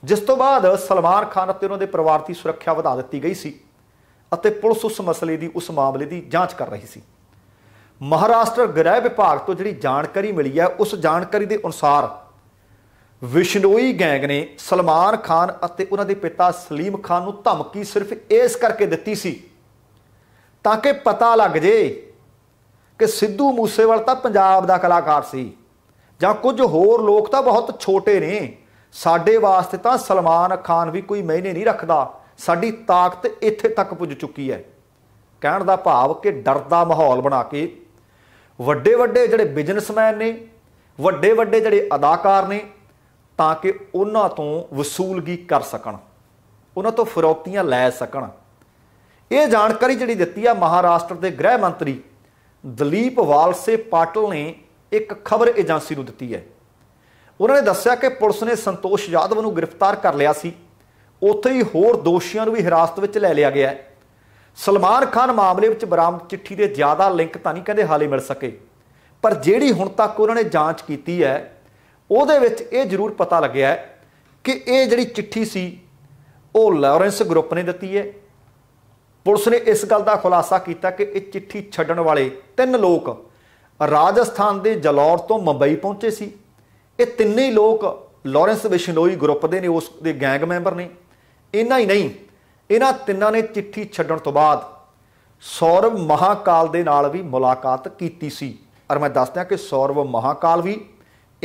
ਜਿਸ ਤੋਂ ਬਾਅਦ ਸਲਮਾਨ ਖਾਨ ਅਤੇ ਉਹਨਾਂ ਦੇ ਪਰਿਵਾਰ ਦੀ ਸੁਰੱਖਿਆ ਵਧਾ ਦਿੱਤੀ ਗਈ ਸੀ ਅਤੇ ਪੁਲਿਸ ਉਸ ਮਸਲੇ ਦੀ ਉਸ ਮਾਮਲੇ ਦੀ ਜਾਂਚ ਕਰ ਰਹੀ ਸੀ ਮਹਾਰਾਸ਼ਟਰ ਗ੍ਰਹਿ ਵਿਭਾਗ ਤੋਂ ਜਿਹੜੀ ਜਾਣਕਾਰੀ ਮਿਲੀ ਹੈ ਉਸ ਜਾਣਕਾਰੀ ਦੇ ਅਨੁਸਾਰ ਵਿਸ਼ਨੋਈ ਗੈਂਗ ਨੇ ਸਲਮਾਨ ਖਾਨ ਅਤੇ ਉਹਨਾਂ ਦੇ ਪਿਤਾ ਸਲੀਮ ਖਾਨ ਨੂੰ ਧਮਕੀ ਸਿਰਫ ਇਸ ਕਰਕੇ ਦਿੱਤੀ ਸੀ ਤਾਂ ਕਿ ਪਤਾ ਲੱਗ ਜੇ ਕਿ ਸਿੱਧੂ ਮੂਸੇਵਾਲ ਤਾਂ ਪੰਜਾਬ ਦਾ ਕਲਾਕਾਰ ਸੀ ਜਾਂ ਕੁਝ ਹੋਰ ਲੋਕ ਤਾਂ ਬਹੁਤ ਛੋਟੇ ਨੇ ਸਾਡੇ ਵਾਸਤੇ ਤਾਂ ਸਲਮਾਨ ਖਾਨ ਵੀ ਕੋਈ ਮਾਇਨੇ ਨਹੀਂ ਰੱਖਦਾ ਸਾਡੀ ਤਾਕਤ ਇੱਥੇ ਤੱਕ ਪੁੱਜ ਚੁੱਕੀ ਹੈ ਕਹਿਣ ਦਾ ਭਾਵ ਕਿ ਡਰ ਦਾ ਮਾਹੌਲ ਬਣਾ ਕੇ ਵੱਡੇ ਵੱਡੇ ਜਿਹੜੇ ਬਿਜ਼ਨਸਮੈਨ ਨੇ ਵੱਡੇ ਵੱਡੇ ਜਿਹੜੇ ਅਦਾਕਾਰ ਨੇ ਤਾਂ ਕਿ ਉਹਨਾਂ ਤੋਂ ਵਸੂਲਗੀ ਕਰ ਸਕਣ ਉਹਨਾਂ ਤੋਂ ਫਰੋਤੀਆਂ ਲੈ ਸਕਣ ਇਹ ਜਾਣਕਾਰੀ ਜਿਹੜੀ ਦਿੱਤੀ ਆ ਮਹਾਰਾਸ਼ਟਰ ਦੇ ਗ੍ਰਹਿ ਮੰਤਰੀ ਦਲੀਪ ਵਾਲਸੇ ਪਾਟਲ ਨੇ ਇੱਕ ਖਬਰ ਏਜੰਸੀ ਨੂੰ ਦਿੱਤੀ ਹੈ ਉਹਨਾਂ ਨੇ ਦੱਸਿਆ ਕਿ ਪੁਲਿਸ ਨੇ ਸੰਤੋਸ਼ ਯਾਦਵ ਨੂੰ ਗ੍ਰਿਫਤਾਰ ਕਰ ਲਿਆ ਸੀ ਉੱਥੇ ਹੀ ਹੋਰ ਦੋਸ਼ੀਆਂ ਨੂੰ ਵੀ ਹਿਰਾਸਤ ਵਿੱਚ ਲੈ ਲਿਆ ਗਿਆ ਹੈ ਸਲਮਾਨ ਖਾਨ ਮਾਮਲੇ ਵਿੱਚ ਬਰਾਮਦ ਚਿੱਠੀ ਦੇ ਜ਼ਿਆਦਾ ਲਿੰਕ ਤਾਂ ਨਹੀਂ ਕਹਿੰਦੇ ਹਾਲੇ ਮਿਲ ਸਕੇ ਪਰ ਜਿਹੜੀ ਹੁਣ ਤੱਕ ਉਹਨਾਂ ਨੇ ਜਾਂਚ ਕੀਤੀ ਹੈ ਉਹਦੇ ਵਿੱਚ ਇਹ ਜ਼ਰੂਰ ਪਤਾ ਲੱਗਿਆ ਕਿ ਇਹ ਜਿਹੜੀ ਚਿੱਠੀ ਸੀ ਉਹ ਲਾਰੈਂਸ ਗਰੁੱਪ ਨੇ ਦਿੱਤੀ ਹੈ ਪੁਲਿਸ ਨੇ ਇਸ ਗੱਲ ਦਾ ਖੁਲਾਸਾ ਕੀਤਾ ਕਿ ਇਹ ਚਿੱਠੀ ਛੱਡਣ ਵਾਲੇ ਤਿੰਨ ਲੋਕ ਰਾਜਸਥਾਨ ਦੇ ਜਲੌਰ ਤੋਂ ਮੁੰਬਈ ਪਹੁੰਚੇ ਸੀ ਇਹ ਤਿੰਨੇ ਲੋਕ ਲਾਰੈਂਸ ਬਿਸ਼ਨੋਈ ਗਰੁੱਪ ਦੇ ਨੇ ਉਸ ਦੇ ਗੈਂਗ ਮੈਂਬਰ ਨੇ ਇਹਨਾਂ ਹੀ ਨਹੀਂ ਇਹਨਾਂ ਤਿੰਨਾਂ ਨੇ ਚਿੱਠੀ ਛੱਡਣ ਤੋਂ ਬਾਅਦ ਸੌਰਵ ਮਹਾਕਾਲ ਦੇ ਨਾਲ ਵੀ ਮੁਲਾਕਾਤ ਕੀਤੀ ਸੀ ਔਰ ਮੈਂ ਦੱਸਦਾ ਕਿ ਸੌਰਵ ਮਹਾਕਾਲ ਵੀ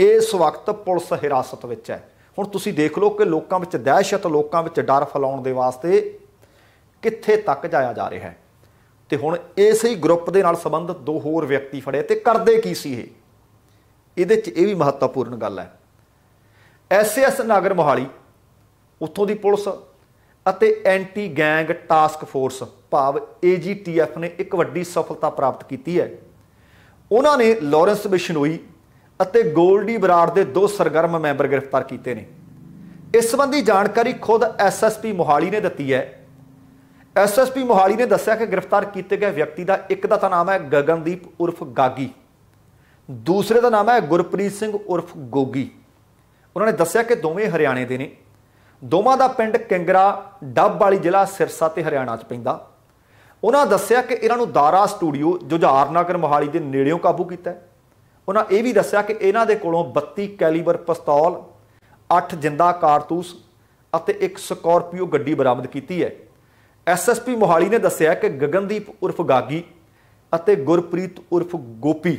ਇਸ ਵਕਤ ਪੁਲਿਸ ਹਿਰਾਸਤ ਵਿੱਚ ਹੈ ਹੁਣ ਤੁਸੀਂ ਦੇਖ ਲਓ ਕਿ ਲੋਕਾਂ ਵਿੱਚ ਦਹਿਸ਼ਤ ਲੋਕਾਂ ਵਿੱਚ ਡਰ ਫਲਾਉਣ ਦੇ ਵਾਸਤੇ ਕਿੱਥੇ ਤੱਕ ਜਾਇਆ ਜਾ ਰਿਹਾ ਹੈ ਤੇ ਹੁਣ ਇਸੇ ਹੀ ਗਰੁੱਪ ਦੇ ਨਾਲ ਸੰਬੰਧ ਦੋ ਹੋਰ ਵਿਅਕਤੀ ਫੜੇ ਤੇ ਕਰਦੇ ਕੀ ਸੀ ਇਹ ਇਹਦੇ 'ਚ ਇਹ ਵੀ ਮਹੱਤਵਪੂਰਨ ਗੱਲ ਹੈ ਐਸਐਸ ਨਗਰ ਮੋਹਾਲੀ ਉੱਥੋਂ ਦੀ ਪੁਲਿਸ ਅਤੇ ਐਂਟੀ ਗੈਂਗ ਟਾਸਕ ਫੋਰਸ ਭਾਵ ਏਜੀਟੀਐਫ ਨੇ ਇੱਕ ਵੱਡੀ ਸਫਲਤਾ ਪ੍ਰਾਪਤ ਕੀਤੀ ਹੈ ਉਹਨਾਂ ਨੇ ਲਾਰੈਂਸ ਬਿਸ਼ਨੋਈ ਅਤੇ ਗੋਲਡੀ ਬਰਾੜ ਦੇ ਦੋ ਸਰਗਰਮ ਮੈਂਬਰ ਗ੍ਰਿਫਤਾਰ ਕੀਤੇ ਨੇ ਇਸ ਸੰਬੰਧੀ ਜਾਣਕਾਰੀ ਖੁਦ ਐਸਐਸਪੀ ਮੋਹਾਲੀ ਨੇ ਦਿੱਤੀ ਹੈ ਐਸਐਸਪੀ ਮੋਹਾਲੀ ਨੇ ਦੱਸਿਆ ਕਿ ਗ੍ਰਿਫਤਾਰ ਕੀਤੇ ਗਏ ਵਿਅਕਤੀ ਦਾ ਇੱਕ ਦਾ ਤਾਂ ਨਾਮ ਹੈ ਗਗਨਦੀਪ ਉਰਫ ਗਾਗੀ ਦੂਸਰੇ ਦਾ ਨਾਮ ਹੈ ਗੁਰਪ੍ਰੀਤ ਸਿੰਘ ਉਰਫ ਗੋਗੀ ਉਹਨਾਂ ਨੇ ਦੱਸਿਆ ਕਿ ਦੋਵੇਂ ਹਰਿਆਣੇ ਦੇ ਨੇ ਦੋਵਾਂ ਦਾ ਪਿੰਡ ਕਿੰਗਰਾ ਡੱਬ ਵਾਲੀ ਜ਼ਿਲ੍ਹਾ ਸਿਰਸਾ ਤੇ ਹਰਿਆਣਾ 'ਚ ਪੈਂਦਾ ਉਹਨਾਂ ਦੱਸਿਆ ਕਿ ਇਹਨਾਂ ਨੂੰ ਦਾਰਾ ਸਟੂਡੀਓ ਜੁਝਾਰਨਗਰ ਮੋਹਾਲੀ ਦੇ ਨੇੜਿਓਂ ਕਾਬੂ ਕੀਤਾ ਉਹਨਾਂ ਇਹ ਵੀ ਦੱਸਿਆ ਕਿ ਇਹਨਾਂ ਦੇ ਕੋਲੋਂ 32 ਕੈਲੀਬਰ ਪਿਸਤੌਲ 8 ਜਿੰਦਾ ਕਾਰਤੂਸ ਅਤੇ ਇੱਕ ਸਕਾਰਪੀਓ ਗੱਡੀ ਬਰਾਮਦ ਕੀਤੀ ਹੈ ਐਸਐਸਪੀ ਮੋਹਾਲੀ ਨੇ ਦੱਸਿਆ ਕਿ ਗਗਨਦੀਪ ਉਰਫ ਗਾਗੀ ਅਤੇ ਗੁਰਪ੍ਰੀਤ ਉਰਫ ਗੋਪੀ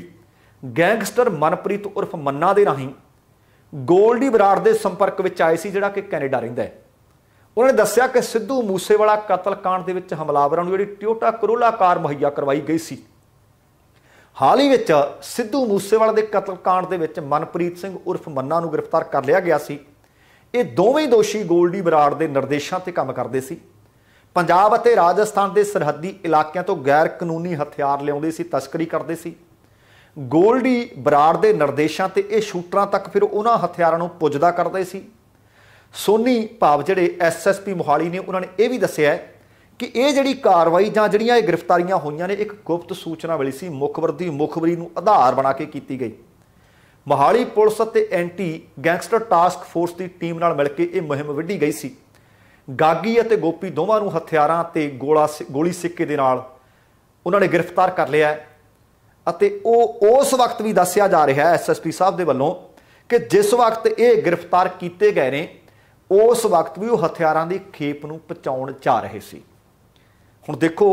ਗੈਂਗਸਟਰ ਮਨਪ੍ਰੀਤ ਉਰਫ ਮੰਨਾ ਦੇ ਰਾਹੀਂ ਗੋਲਡੀ ਬਰਾੜ ਦੇ ਸੰਪਰਕ ਵਿੱਚ ਆਏ ਸੀ ਜਿਹੜਾ ਕਿ ਕੈਨੇਡਾ ਰਹਿੰਦਾ ਹੈ ਉਹਨਾਂ ਨੇ ਦੱਸਿਆ ਕਿ ਸਿੱਧੂ ਮੂਸੇਵਾਲਾ ਕਤਲ ਕਾਂਡ ਦੇ ਵਿੱਚ ਹਮਲਾਵਰਾਂ ਨੂੰ ਜਿਹੜੀ ਟਿਓਟਾ ਕਰੋਲਾ ਕਾਰ ਮੁਹੱਈਆ ਕਰਵਾਈ ਗਈ ਸੀ ਹਾਲ ਹੀ ਵਿੱਚ ਸਿੱਧੂ ਮੂਸੇਵਾਲਾ ਦੇ ਕਤਲ ਕਾਂਡ ਦੇ ਵਿੱਚ ਮਨਪ੍ਰੀਤ ਸਿੰਘ ਉਰਫ ਮੰਨਾ ਨੂੰ ਗ੍ਰਿਫਤਾਰ ਕਰ ਲਿਆ ਗਿਆ ਸੀ ਇਹ ਦੋਵੇਂ ਦੋਸ਼ੀ ਗੋਲਡੀ ਬਰਾੜ ਦੇ ਨਿਰਦੇਸ਼ਾਂ ਤੇ ਕੰਮ ਕਰਦੇ ਸੀ ਪੰਜਾਬ ਅਤੇ ਰਾਜਸਥਾਨ ਦੇ ਸਰਹੱਦੀ ਇਲਾਕਿਆਂ ਤੋਂ ਗੈਰ ਕਾਨੂੰਨੀ ਹਥਿਆਰ ਲਿਆਉਂਦੇ ਸੀ ਤਸਕਰੀ ਕਰਦੇ ਸੀ ਗੋਲਡੀ ਬਰਾੜ ਦੇ ਨਿਰਦੇਸ਼ਾਂ ਤੇ ਇਹ ਸ਼ੂਟਰਾਂ ਤੱਕ ਫਿਰ ਉਹਨਾਂ ਹਥਿਆਰਾਂ ਨੂੰ ਪੁੱਜਦਾ ਕਰਦੇ ਸੀ ਸੋਨੀ ਭਾਵ ਜਿਹੜੇ ਐਸਐਸਪੀ ਮੁਹਾਲੀ ਨੇ ਉਹਨਾਂ ਨੇ ਇਹ ਵੀ ਦੱਸਿਆ ਕਿ ਇਹ ਜਿਹੜੀ ਕਾਰਵਾਈ ਜਾਂ ਜਿਹੜੀਆਂ ਇਹ ਗ੍ਰਿਫਤਾਰੀਆਂ ਹੋਈਆਂ ਨੇ ਇੱਕ ਗੁਪਤ ਸੂਚਨਾ ਵਾਲੀ ਸੀ ਮੁਖਬਰ ਦੀ ਮੁਖਬਰੀ ਨੂੰ ਆਧਾਰ ਬਣਾ ਕੇ ਕੀਤੀ ਗਈ ਮੋਹਾਲੀ ਪੁਲਿਸ ਅਤੇ ਐਂਟੀ ਗੈਂਗਸਟਰ ਟਾਸਕ ਫੋਰਸ ਦੀ ਟੀਮ ਨਾਲ ਮਿਲ ਕੇ ਇਹ ਮੁਹਿੰਮ ਵਿੱਢੀ ਗਈ ਸੀ ਗਾਗੀ ਅਤੇ ਗੋਪੀ ਦੋਵਾਂ ਨੂੰ ਹਥਿਆਰਾਂ ਤੇ ਗੋਲਾ ਗੋਲੀ ਸਿੱਕੇ ਦੇ ਨਾਲ ਉਹਨਾਂ ਨੇ ਗ੍ਰਿਫਤਾਰ ਕਰ ਲਿਆ ਅਤੇ ਉਹ ਉਸ ਵਕਤ ਵੀ ਦੱਸਿਆ ਜਾ ਰਿਹਾ ਹੈ ਐਸਐਸਪੀ ਸਾਹਿਬ ਦੇ ਵੱਲੋਂ ਕਿ ਜਿਸ ਵਕਤ ਇਹ ਗ੍ਰਿਫਤਾਰ ਕੀਤੇ ਗਏ ਨੇ ਉਸ ਵਕਤ ਵੀ ਉਹ ਹਥਿਆਰਾਂ ਦੀ ਖੇਪ ਨੂੰ ਪਹੁੰਚਾਉਣ ਜਾ ਰਹੇ ਸੀ ਹੁਣ ਦੇਖੋ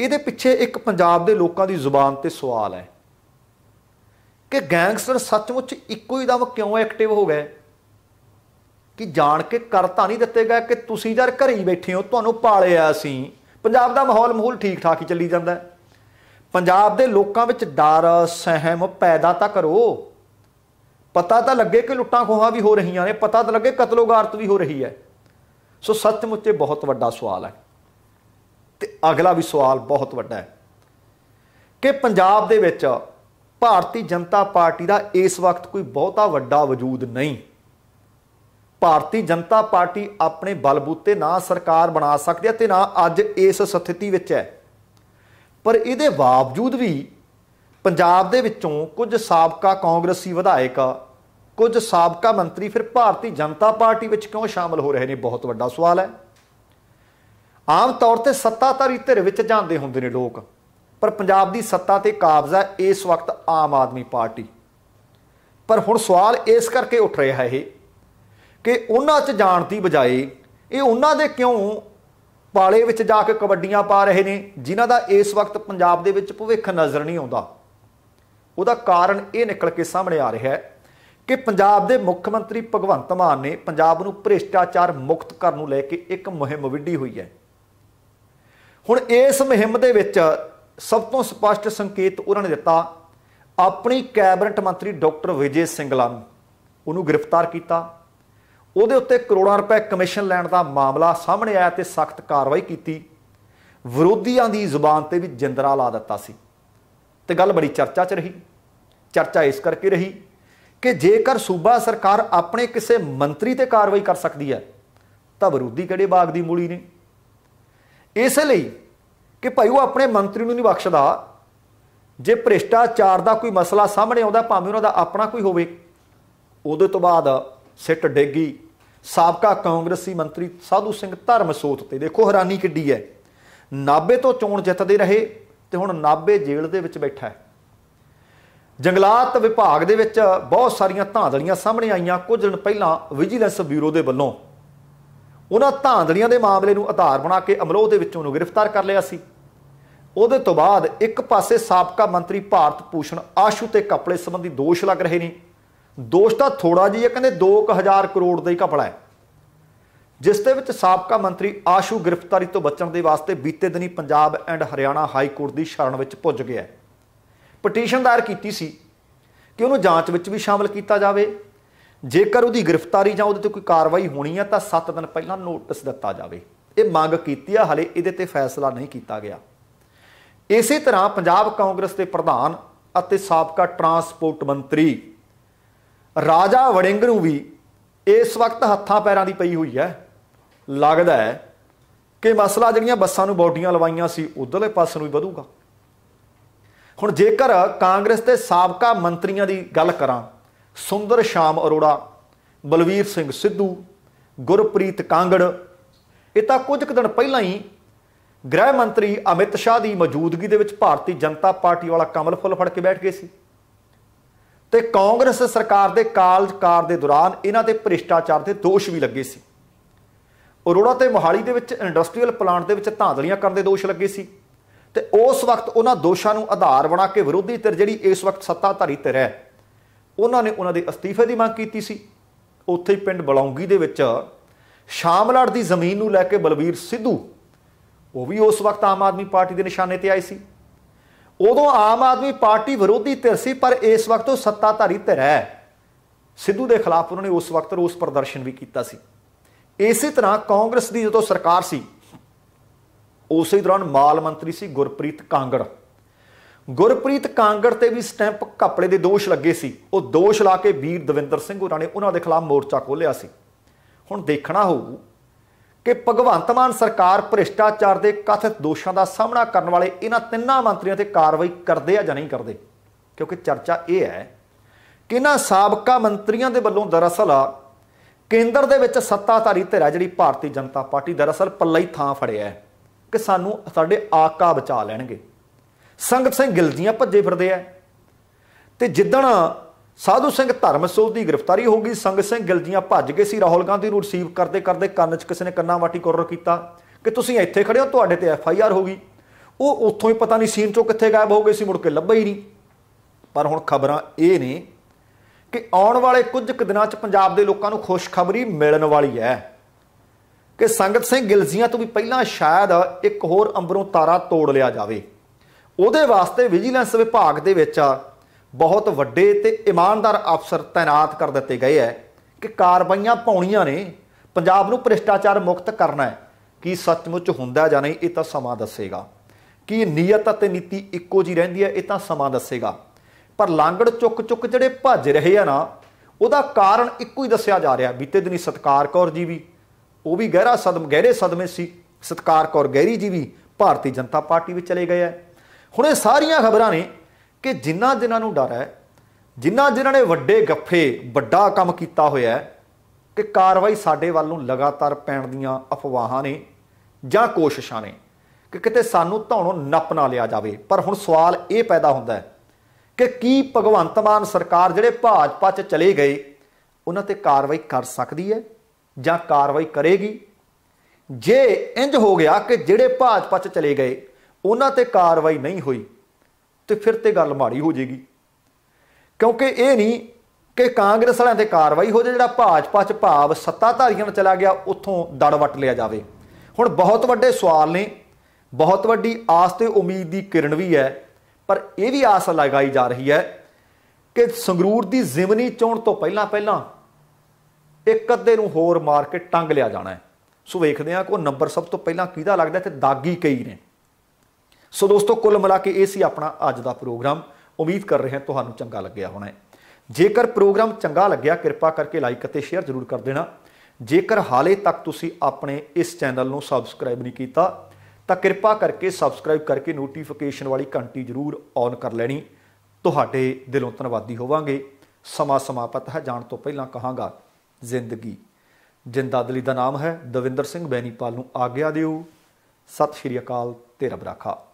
ਇਹਦੇ ਪਿੱਛੇ ਇੱਕ ਪੰਜਾਬ ਦੇ ਲੋਕਾਂ ਦੀ ਜ਼ੁਬਾਨ ਤੇ ਸਵਾਲ ਹੈ ਕਿ ਗੈਂਗਸਟਰ ਸੱਚਮੁੱਚ ਇੱਕੋ ਹੀ ਦਮ ਕਿਉਂ ਐਕਟਿਵ ਹੋ ਗਏ ਕਿ ਜਾਣ ਕੇ ਕਰਤਾ ਨਹੀਂ ਦਿੱਤੇ ਗਏ ਕਿ ਤੁਸੀਂ ਜਰ ਘਰੇ ਹੀ ਬੈਠੇ ਹੋ ਤੁਹਾਨੂੰ ਪਾਲਿਆ ਅਸੀਂ ਪੰਜਾਬ ਦਾ ਮਾਹੌਲ ਮਹੂਲ ਠੀਕ ਠਾਕ ਹੀ ਚੱਲੀ ਜਾਂਦਾ ਹੈ ਪੰਜਾਬ ਦੇ ਲੋਕਾਂ ਵਿੱਚ ਡਰ ਸਹਿਮ ਪੈਦਾ ਤਾਂ ਕਰੋ ਪਤਾ ਤਾਂ ਲੱਗੇ ਕਿ ਲੁੱਟਾਂ ਖੋਹਾਂ ਵੀ ਹੋ ਰਹੀਆਂ ਨੇ ਪਤਾ ਤਾਂ ਲੱਗੇ ਕਤਲੋਗਾਰਤ ਵੀ ਹੋ ਰਹੀ ਹੈ ਸੋ ਸੱਚਮੁੱਚ ਬਹੁਤ ਵੱਡਾ ਸਵਾਲ ਹੈ ਤੇ ਅਗਲਾ ਵੀ ਸਵਾਲ ਬਹੁਤ ਵੱਡਾ ਹੈ ਕਿ ਪੰਜਾਬ ਦੇ ਵਿੱਚ ਭਾਰਤੀ ਜਨਤਾ ਪਾਰਟੀ ਦਾ ਇਸ ਵਕਤ ਕੋਈ ਬਹੁਤਾ ਵੱਡਾ ਵਜੂਦ ਨਹੀਂ ਭਾਰਤੀ ਜਨਤਾ ਪਾਰਟੀ ਆਪਣੇ ਬਲਬੂਤੇ ਨਾ ਸਰਕਾਰ ਬਣਾ ਸਕਦੀ ਹੈ ਤੇ ਨਾ ਅੱਜ ਇਸ ਸਥਿਤੀ ਵਿੱਚ ਹੈ ਪਰ ਇਹਦੇ ਬਾਵਜੂਦ ਵੀ ਪੰਜਾਬ ਦੇ ਵਿੱਚੋਂ ਕੁਝ ਸਾਬਕਾ ਕਾਂਗਰਸੀ ਵਿਧਾਇਕ ਕੁਝ ਸਾਬਕਾ ਮੰਤਰੀ ਫਿਰ ਭਾਰਤੀ ਜਨਤਾ ਪਾਰਟੀ ਵਿੱਚ ਕਿਉਂ ਸ਼ਾਮਲ ਹੋ ਰਹੇ ਨੇ ਬਹੁਤ ਵੱਡਾ ਸਵਾਲ ਹੈ ਆਮ ਤੌਰ ਤੇ ਸੱਤਾਧਾਰੀ ਧਿਰ ਵਿੱਚ ਜਾਂਦੇ ਹੁੰਦੇ ਨੇ ਲੋਕ ਪਰ ਪੰਜਾਬ ਦੀ ਸੱਤਾ ਤੇ ਕਾਬਜ਼ਾ ਇਸ ਵਕਤ ਆਮ ਆਦਮੀ ਪਾਰਟੀ ਪਰ ਹੁਣ ਸਵਾਲ ਇਸ ਕਰਕੇ ਉੱਠ ਰਿਹਾ ਹੈ ਇਹ ਕਿ ਉਹਨਾਂ 'ਚ ਜਾਣ ਦੀ ਬਜਾਏ ਇਹ ਉਹਨਾਂ ਦੇ ਕਿਉਂ ਪਾਲੇ ਵਿੱਚ ਜਾ ਕੇ ਕਬੱਡੀਆਂ ਪਾ ਰਹੇ ਨੇ ਜਿਨ੍ਹਾਂ ਦਾ ਇਸ ਵਕਤ ਪੰਜਾਬ ਦੇ ਵਿੱਚ ਭਵਿੱਖ ਨਜ਼ਰ ਨਹੀਂ ਆਉਂਦਾ ਉਹਦਾ ਕਾਰਨ ਇਹ ਨਿਕਲ ਕੇ ਸਾਹਮਣੇ ਆ ਰਿਹਾ ਹੈ ਕਿ ਪੰਜਾਬ ਦੇ ਮੁੱਖ ਮੰਤਰੀ ਭਗਵੰਤ ਮਾਨ ਨੇ ਪੰਜਾਬ ਨੂੰ ਭ੍ਰਿਸ਼ਟਾਚਾਰ ਮੁਕਤ ਕਰਨ ਨੂੰ ਲੈ ਕੇ ਇੱਕ ਮੁਹਿੰਮ ਵਿੱਢੀ ਹੋਈ ਹੈ ਹੁਣ ਇਸ ਮੁਹਿੰਮ ਦੇ ਵਿੱਚ ਸਭ ਤੋਂ ਸਪਸ਼ਟ ਸੰਕੇਤ ਉਹਨਾਂ ਨੇ ਦਿੱਤਾ ਆਪਣੀ ਕੈਬਨਿਟ ਮੰਤਰੀ ਡਾਕਟਰ ਵਿਜੇ ਸਿੰਘਲਾ ਨੂੰ ਉਹਨੂੰ ਗ੍ਰਿਫਤਾਰ ਕੀਤਾ ਉਹਦੇ ਉੱਤੇ ਕਰੋੜਾਂ ਰੁਪਏ ਕਮਿਸ਼ਨ ਲੈਣ ਦਾ ਮਾਮਲਾ ਸਾਹਮਣੇ ਆਇਆ ਤੇ ਸਖਤ ਕਾਰਵਾਈ ਕੀਤੀ ਵਿਰੋਧੀਆਂ ਦੀ ਜ਼ੁਬਾਨ ਤੇ ਵੀ ਜਿੰਦਰਾ ਲਾ ਦਿੱਤਾ ਸੀ ਤੇ ਗੱਲ ਬੜੀ ਚਰਚਾ 'ਚ ਰਹੀ ਚਰਚਾ ਇਸ ਕਰਕੇ ਰਹੀ ਕਿ ਜੇਕਰ ਸੂਬਾ ਸਰਕਾਰ ਆਪਣੇ ਕਿਸੇ ਮੰਤਰੀ ਤੇ ਕਾਰਵਾਈ ਕਰ ਸਕਦੀ ਹੈ ਤਾਂ ਵਿਰੋਧੀ ਕਿਹੜੇ ਬਾਗ ਦੀ ਮੂਲੀ ਨੇ ਇਸ ਲਈ ਕਿ ਭਾਈ ਉਹ ਆਪਣੇ ਮੰਤਰੀ ਨੂੰ ਨਹੀਂ ਬਖਸ਼ਦਾ ਜੇ ਭ੍ਰਿਸ਼ਟਾਚਾਰ ਦਾ ਕੋਈ ਮਸਲਾ ਸਾਹਮਣੇ ਆਉਂਦਾ ਭਾਵੇਂ ਉਹਨਾਂ ਦਾ ਆਪਣਾ ਕੋਈ ਹੋਵੇ ਉਹਦੇ ਤੋਂ ਬਾਅਦ ਸਿੱਟ ਡੇਗੀ ਸਾਬਕਾ ਕਾਂਗਰਸੀ ਮੰਤਰੀ ਸਾਧੂ ਸਿੰਘ ਧਰਮਸੋਤ ਤੇ ਦੇਖੋ ਹੈਰਾਨੀ ਕਿੱਡੀ ਹੈ ਨਾਬੇ ਤੋਂ ਚੋਣ ਜਿੱਤਦੇ ਰਹੇ ਤੇ ਹੁਣ ਨਾਬੇ ਜੇਲ੍ਹ ਦੇ ਵਿੱਚ ਬੈਠਾ ਹੈ ਜੰਗਲਾਤ ਵਿਭਾਗ ਦੇ ਵਿੱਚ ਬਹੁਤ ਸਾਰੀਆਂ ਧਾਂਦਲੀਆਂ ਸਾਹਮਣੇ ਆਈਆਂ ਕੁਝ ਦਿਨ ਪਹਿਲਾਂ ਵਿਜੀਲੈਂਸ ਬਿਊਰੋ ਦੇ ਵੱਲੋਂ ਉਹਨਾਂ ਧਾਂਦਲੀਆਂ ਦੇ ਮਾਮਲੇ ਨੂੰ ਆਧਾਰ ਬਣਾ ਕੇ ਅਮਲੋਹ ਦੇ ਵਿੱਚੋਂ ਨੂੰ ਗ੍ਰਿਫਤਾਰ ਕਰ ਲਿਆ ਸੀ ਉਹਦੇ ਤੋਂ ਬਾਅਦ ਇੱਕ ਪਾਸੇ ਸਾਬਕਾ ਮੰਤਰੀ ਭਾਰਤ ਪੂਸ਼ਣ ਆਸ਼ੂ ਤੇ ਕਪੜੇ ਸੰਬੰਧੀ ਦੋਸ਼ ਲੱਗ ਰਹੇ ਨੇ ਦੋਸ਼ ਤਾਂ ਥੋੜਾ ਜੀ ਕਹਿੰਦੇ 2000 ਕਰੋੜ ਦਾ ਹੀ ਕਪੜਾ ਹੈ ਜਿਸ ਦੇ ਵਿੱਚ ਸਾਬਕਾ ਮੰਤਰੀ ਆਸ਼ੂ ਗ੍ਰਿਫਤਾਰੀ ਤੋਂ ਬਚਣ ਦੇ ਵਾਸਤੇ ਬੀਤੇ ਦਿਨੀ Punjab and Haryana high court ਦੀ ਸ਼ਰਨ ਵਿੱਚ ਪੁੱਜ ਗਿਆ ਪਟੀਸ਼ਨ ਦਾਇਰ ਕੀਤੀ ਸੀ ਕਿ ਉਹਨੂੰ ਜਾਂਚ ਵਿੱਚ ਵੀ ਸ਼ਾਮਲ ਕੀਤਾ ਜਾਵੇ ਜੇਕਰ ਉਹਦੀ ਗ੍ਰਿਫਤਾਰੀ ਜਾਂ ਉਹਦੇ ਤੇ ਕੋਈ ਕਾਰਵਾਈ ਹੋਣੀ ਹੈ ਤਾਂ 7 ਦਿਨ ਪਹਿਲਾਂ ਨੋਟਿਸ ਦਿੱਤਾ ਜਾਵੇ ਇਹ ਮੰਗ ਕੀਤੀ ਆ ਹਲੇ ਇਹਦੇ ਤੇ ਫੈਸਲਾ ਨਹੀਂ ਕੀਤਾ ਗਿਆ ਇਸੇ ਤਰ੍ਹਾਂ ਪੰਜਾਬ ਕਾਂਗਰਸ ਦੇ ਪ੍ਰਧਾਨ ਅਤੇ ਸਾਬਕਾ ਟਰਾਂਸਪੋਰਟ ਮੰਤਰੀ ਰਾਜਾ ਵੜਿੰਗ ਨੂੰ ਵੀ ਇਸ ਵਕਤ ਹੱਥਾਂ ਪੈਰਾਂ ਦੀ ਪਈ ਹੋਈ ਹੈ ਲੱਗਦਾ ਹੈ ਕਿ ਮਸਲਾ ਜਿਹੜੀਆਂ ਬੱਸਾਂ ਨੂੰ ਬੋਡੀਆਂ ਲਵਾਈਆਂ ਸੀ ਉਧਰਲੇ ਪਾਸੇ ਨੂੰ ਵੀ ਵਧੂਗਾ ਹੁਣ ਜੇਕਰ ਕਾਂਗਰਸ ਦੇ ਸਾਬਕਾ ਮੰਤਰੀਆਂ ਦੀ ਗੱਲ ਕਰਾਂ ਸੁੰਦਰ ਸ਼ਾਮ ਅਰੋੜਾ ਬਲਵੀਰ ਸਿੰਘ ਸਿੱਧੂ ਗੁਰਪ੍ਰੀਤ ਕਾਂਗੜ ਇਹ ਤਾਂ ਕੁਝ ਕੁ ਦਿਨ ਪਹਿਲਾਂ ਹੀ ਗ੍ਰਹਿ ਮੰਤਰੀ ਅਮਿਤ ਸ਼ਾਹ ਦੀ ਮੌਜੂਦਗੀ ਦੇ ਵਿੱਚ ਭਾਰਤੀ ਜਨਤਾ ਪਾਰਟੀ ਵਾਲਾ ਕਮਲ ਫੁੱਲ ਫੜ ਕੇ ਬੈਠ ਗਏ ਸੀ ਤੇ ਕਾਂਗਰਸ ਸਰਕਾਰ ਦੇ ਕਾਲਜਕਾਰ ਦੇ ਦੌਰਾਨ ਇਹਨਾਂ ਤੇ ਭ੍ਰਿਸ਼ਟਾਚਾਰ ਦੇ ਦੋਸ਼ ਵੀ ਲੱਗੇ ਸੀ ਅਰੋੜਾ ਤੇ ਮੋਹਾਲੀ ਦੇ ਵਿੱਚ ਇੰਡਸਟਰੀਅਲ ਪਲਾਂਟ ਦੇ ਵਿੱਚ ਧਾਂਦਲੀਆਂ ਕਰਨ ਦੇ ਦੋਸ਼ ਲੱਗੇ ਸੀ ਤੇ ਉਸ ਵਕਤ ਉਹਨਾਂ ਦੋਸ਼ਾਂ ਨੂੰ ਆਧਾਰ ਬਣਾ ਕੇ ਵਿਰੋਧੀ ਧਿਰ ਜਿਹੜੀ ਇਸ ਵਕਤ ਸੱਤਾਧਾਰੀ ਧਿਰ ਹੈ ਉਹਨਾਂ ਨੇ ਉਹਨਾਂ ਦੇ ਅਸਤੀਫੇ ਦੀ ਮੰਗ ਕੀਤੀ ਸੀ ਉੱਥੇ ਹੀ ਪਿੰਡ ਬਲੌਂਗੀ ਦੇ ਵਿੱਚ ਸ਼ਾਮਲਾੜ ਦੀ ਜ਼ਮੀਨ ਨੂੰ ਲੈ ਕੇ ਬਲਬੀਰ ਸਿੱਧੂ ਉਹ ਵੀ ਉਸ ਵਕਤ ਆਮ ਆਦਮੀ ਪਾਰਟੀ ਦੇ ਨਿਸ਼ਾਨੇ ਤੇ ਆਏ ਸੀ ਉਦੋਂ ਆਮ ਆਦਮੀ ਪਾਰਟੀ ਵਿਰੋਧੀ ਧਿਰ ਸੀ ਪਰ ਇਸ ਵਕਤ ਉਹ ਸੱਤਾਧਾਰੀ ਧਿਰ ਹੈ ਸਿੱਧੂ ਦੇ ਖਿਲਾਫ ਉਹਨਾਂ ਨੇ ਉਸ ਵਕਤ ਰੋਸ ਪ੍ਰਦਰਸ਼ਨ ਵੀ ਕੀਤਾ ਸੀ ਇਸੇ ਤਰ੍ਹਾਂ ਕਾਂਗਰਸ ਦੀ ਜਦੋਂ ਸਰਕਾਰ ਸੀ ਉਸੇ ਦੌਰਾਨ ਮਾਲ ਮੰਤਰੀ ਸੀ ਗੁਰਪ੍ਰੀਤ ਕਾਂਗੜ ਗੁਰਪ੍ਰੀਤ ਕਾਂਗੜ ਤੇ ਵੀ ਸਟੈਂਪ ਕੱਪੜੇ ਦੇ ਦੋਸ਼ ਲੱਗੇ ਸੀ ਉਹ ਦੋਸ਼ ਲਾ ਕੇ ਵੀਰ ਦਵਿੰਦਰ ਸਿੰਘ ਹੋਰਾਂ ਨੇ ਉਹਨਾਂ ਦੇ ਖਿਲਾਫ ਮੋਰਚਾ ਖੋਲ੍ਹਿਆ ਸੀ ਹੁਣ ਦੇਖਣਾ ਹੋਊ ਕਿ ਭਗਵੰਤ ਮਾਨ ਸਰਕਾਰ ਭ੍ਰਿਸ਼ਟਾਚਾਰ ਦੇ ਕਥਿਤ ਦੋਸ਼ਾਂ ਦਾ ਸਾਹਮਣਾ ਕਰਨ ਵਾਲੇ ਇਹਨਾਂ ਤਿੰਨਾਂ ਮੰਤਰੀਆਂ ਤੇ ਕਾਰਵਾਈ ਕਰਦੇ ਆ ਜਾਂ ਨਹੀਂ ਕਰਦੇ ਕਿਉਂਕਿ ਚਰਚਾ ਇਹ ਹੈ ਕਿ ਇਹਨਾਂ ਸਾਬਕਾ ਮੰਤਰੀਆਂ ਦੇ ਵੱਲੋਂ ਦਰਅਸਲ ਕੇਂਦਰ ਦੇ ਵਿੱਚ ਸੱਤਾਧਾਰੀ ਧਿਰ ਹੈ ਜਿਹੜੀ ਭਾਰਤੀ ਜਨਤਾ ਪਾਰਟੀ ਦਰਅਸਲ ਪੱਲੇ ਹੀ ਥਾਂ ਫੜਿਆ ਹੈ ਕਿ ਸਾਨੂੰ ਸਾਡੇ ਆਕਾ ਬਚਾ ਲੈਣਗੇ ਸੰਗਤ ਸਿੰਘ ਗਿਲਜੀਆਂ ਭੱਜੇ ਫਿਰਦੇ ਆ ਤੇ ਜਿੱਦਣ ਸਾਧੂ ਸਿੰਘ ਧਰਮਸੋਧ ਦੀ ਗ੍ਰਿਫਤਾਰੀ ਹੋ ਗਈ ਸੰਗ ਸਿੰਘ ਗਿਲਜੀਆਂ ਭੱਜ ਗਏ ਸੀ ਰਾਹੁਲ ਗਾਂਧੀ ਨੂੰ ਰਿਸੀਵ ਕਰਦੇ ਕਰਦੇ ਕੰਨ 'ਚ ਕਿਸੇ ਨੇ ਕੰਨਾ ਵਾਟੀ ਕੋਰਰ ਕੀਤਾ ਕਿ ਤੁਸੀਂ ਇੱਥੇ ਖੜੇ ਹੋ ਤੁਹਾਡੇ ਤੇ ਐਫ ਆਈ ਆਰ ਹੋ ਗਈ ਉਹ ਉੱਥੋਂ ਹੀ ਪਤਾ ਨਹੀਂ ਸੀਨ 'ਚੋਂ ਕਿੱਥੇ ਗਾਇਬ ਹੋ ਗਏ ਸੀ ਮੁੜ ਕੇ ਲੱਭਾ ਹੀ ਨਹੀਂ ਪਰ ਹੁਣ ਖਬਰਾਂ ਇਹ ਨੇ ਕਿ ਆਉਣ ਵਾਲੇ ਕੁਝ ਕੁ ਦਿਨਾਂ 'ਚ ਪੰਜਾਬ ਦੇ ਲੋਕਾਂ ਨੂੰ ਖੁਸ਼ਖਬਰੀ ਮਿਲਣ ਵਾਲੀ ਹੈ ਕਿ ਸੰਗਤ ਸਿੰਘ ਗਿਲਜ਼ੀਆਂ ਤੋਂ ਵੀ ਪਹਿਲਾਂ ਸ਼ਾਇਦ ਇੱਕ ਹੋਰ ਅੰਬਰੋਂ ਤਾਰਾ ਤੋੜ ਲਿਆ ਜਾਵੇ ਉਹਦੇ ਵਾਸਤੇ ਵਿਜੀਲੈਂਸ ਵਿਭਾਗ ਦੇ ਵਿੱਚ ਆ ਬਹੁਤ ਵੱਡੇ ਤੇ ਇਮਾਨਦਾਰ ਅਫਸਰ ਤਾਇਨਾਤ ਕਰ ਦਿੱਤੇ ਗਏ ਐ ਕਿ ਕਾਰਵਾਈਆਂ ਪਾਉਣੀਆਂ ਨੇ ਪੰਜਾਬ ਨੂੰ ਭ੍ਰਿਸ਼ਟਾਚਾਰ ਮੁਕਤ ਕਰਨਾ ਹੈ ਕੀ ਸੱਚਮੁੱਚ ਹੁੰਦਾ ਜਾਂ ਨਹੀਂ ਇਹ ਤਾਂ ਸਮਾਂ ਦੱਸੇਗਾ ਕੀ ਨੀਅਤ ਅਤੇ ਨੀਤੀ ਇੱਕੋ ਜੀ ਰਹਿੰਦੀ ਹੈ ਇਹ ਤਾਂ ਸਮਾਂ ਦੱਸੇਗਾ ਪਰ ਲਾਂਗੜ ਚੁੱਕ ਚੁੱਕ ਜਿਹੜੇ ਭੱਜ ਰਹੇ ਆ ਨਾ ਉਹਦਾ ਕਾਰਨ ਇੱਕੋ ਹੀ ਦੱਸਿਆ ਜਾ ਰਿਹਾ ਬੀਤੇ ਦਿਨੀ ਸਤਕਾਰ ਕੌਰ ਜੀ ਵੀ ਉਹ ਵੀ ਗਹਿਰਾ ਸਦਮ ਗਹਿਰੇ ਸਦਮੇ ਸੀ ਸਤਕਾਰ ਕੌਰ ਗਹਿਰੀ ਜੀ ਵੀ ਭਾਰਤੀ ਜਨਤਾ ਪਾਰਟੀ ਵਿੱਚ ਚਲੇ ਗਏ ਹੁਣ ਇਹ ਸਾਰੀਆਂ ਖਬਰਾਂ ਨੇ ਕਿ ਜਿੰਨਾ ਜਿਨ੍ਹਾਂ ਨੂੰ ਡਰ ਹੈ ਜਿਨ੍ਹਾਂ ਜਿਨ੍ਹਾਂ ਨੇ ਵੱਡੇ ਗੱਫੇ ਵੱਡਾ ਕੰਮ ਕੀਤਾ ਹੋਇਆ ਹੈ ਕਿ ਕਾਰਵਾਈ ਸਾਡੇ ਵੱਲ ਨੂੰ ਲਗਾਤਾਰ ਪੈਣ ਦੀਆਂ ਅਫਵਾਹਾਂ ਨੇ ਜਾਂ ਕੋਸ਼ਿਸ਼ਾਂ ਨੇ ਕਿ ਕਿਤੇ ਸਾਨੂੰ ਧੌਣੋਂ ਨੱਪ ਨਾ ਲਿਆ ਜਾਵੇ ਪਰ ਹੁਣ ਸਵਾਲ ਇਹ ਪੈਦਾ ਹੁੰਦਾ ਹੈ ਕਿ ਕੀ ਭਗਵੰਤ ਮਾਨ ਸਰਕਾਰ ਜਿਹੜੇ ਭਾਜਪਾ 'ਚ ਚਲੇ ਗਏ ਉਹਨਾਂ ਤੇ ਕਾਰਵਾਈ ਕਰ ਸਕਦੀ ਹੈ ਜਾਂ ਕਾਰਵਾਈ ਕਰੇਗੀ ਜੇ ਇੰਜ ਹੋ ਗਿਆ ਕਿ ਜਿਹੜੇ ਭਾਜਪਾ 'ਚ ਚਲੇ ਗਏ ਉਹਨਾਂ ਤੇ ਕਾਰਵਾਈ ਨਹੀਂ ਹੋਈ ਤੇ ਫਿਰ ਤੇ ਗੱਲ ਮਾੜੀ ਹੋ ਜੇਗੀ ਕਿਉਂਕਿ ਇਹ ਨਹੀਂ ਕਿ ਕਾਂਗਰਸ ਵਾਲਿਆਂ ਤੇ ਕਾਰਵਾਈ ਹੋ ਜਾ ਜਿਹੜਾ ਭਾਜਪਾ 'ਚ ਭਾਵ ਸੱਤਾਧਾਰੀਆਂ ਨੂੰ ਚਲਾ ਗਿਆ ਉੱਥੋਂ ਦੜ ਵਟ ਲਿਆ ਜਾਵੇ ਹੁਣ ਬਹੁਤ ਵੱਡੇ ਸਵਾਲ ਨੇ ਬਹੁਤ ਵੱਡੀ ਆਸ ਤੇ ਉਮੀਦ ਦੀ ਕਿਰਨ ਵੀ ਹੈ ਪਰ ਇਹ ਵੀ ਆਸ ਲਗਾਈ ਜਾ ਰਹੀ ਹੈ ਕਿ ਸੰਗਰੂਰ ਦੀ ਜ਼ਿਮਨੀ ਚੋਣ ਤੋਂ ਪਹਿਲਾਂ ਪਹਿਲਾਂ ਇੱਕ ਅੱਧੇ ਨੂੰ ਹੋਰ ਮਾਰ ਕੇ ਟੰਗ ਲਿਆ ਜਾਣਾ ਹੈ ਸੋ ਵੇਖਦੇ ਹਾਂ ਕੋ ਨੰਬਰ ਸਭ ਤੋਂ ਪਹਿਲਾਂ ਕਿਹਦਾ ਲੱਗਦਾ ਤੇ ਦਾਗੀ ਕਈ ਨੇ ਸੋ ਦੋਸਤੋ ਕੁੱਲ ਮਿਲਾ ਕੇ ਇਹ ਸੀ ਆਪਣਾ ਅੱਜ ਦਾ ਪ੍ਰੋਗਰਾਮ ਉਮੀਦ ਕਰ ਰਹੇ ਹਾਂ ਤੁਹਾਨੂੰ ਚੰਗਾ ਲੱਗਿਆ ਹੋਣਾ ਜੇਕਰ ਪ੍ਰੋਗਰਾਮ ਚੰਗਾ ਲੱਗਿਆ ਕਿਰਪਾ ਕਰਕੇ ਲਾਈਕ ਅਤੇ ਸ਼ੇਅਰ ਜ਼ਰੂਰ ਕਰ ਦੇਣਾ ਜੇਕਰ ਹਾਲੇ ਤੱਕ ਤੁਸੀਂ ਆਪਣੇ ਇਸ ਚੈਨਲ ਨੂੰ ਸਬਸਕ੍ਰਾਈਬ ਨਹੀਂ ਕੀਤਾ ਤਾਂ ਕਿਰਪਾ ਕਰਕੇ ਸਬਸਕ੍ਰਾਈਬ ਕਰਕੇ ਨੋਟੀਫਿਕੇਸ਼ਨ ਵਾਲੀ ਘੰਟੀ ਜ਼ਰੂਰ ਔਨ ਕਰ ਲੈਣੀ ਤੁਹਾਡੇ ਦਿਲੋਂ ਧੰਨਵਾਦੀ ਹੋਵਾਂਗੇ ਸਮਾ ਸਮਾਪਤ ਹੈ ਜਾਣ ਤੋਂ ਪਹਿਲਾਂ ਕਹਾਂਗਾ ਜ਼ਿੰਦਗੀ ਜਿੰਦਾਦਲੀ ਦਾ ਨਾਮ ਹੈ ਦਵਿੰਦਰ ਸਿੰਘ ਬੈਣੀਪਾਲ ਨੂੰ ਆਗਿਆ ਦਿਓ ਸਤਿ ਸ਼੍ਰੀ ਅਕਾਲ ਤੇ ਰੱਬ ਰਾਖਾ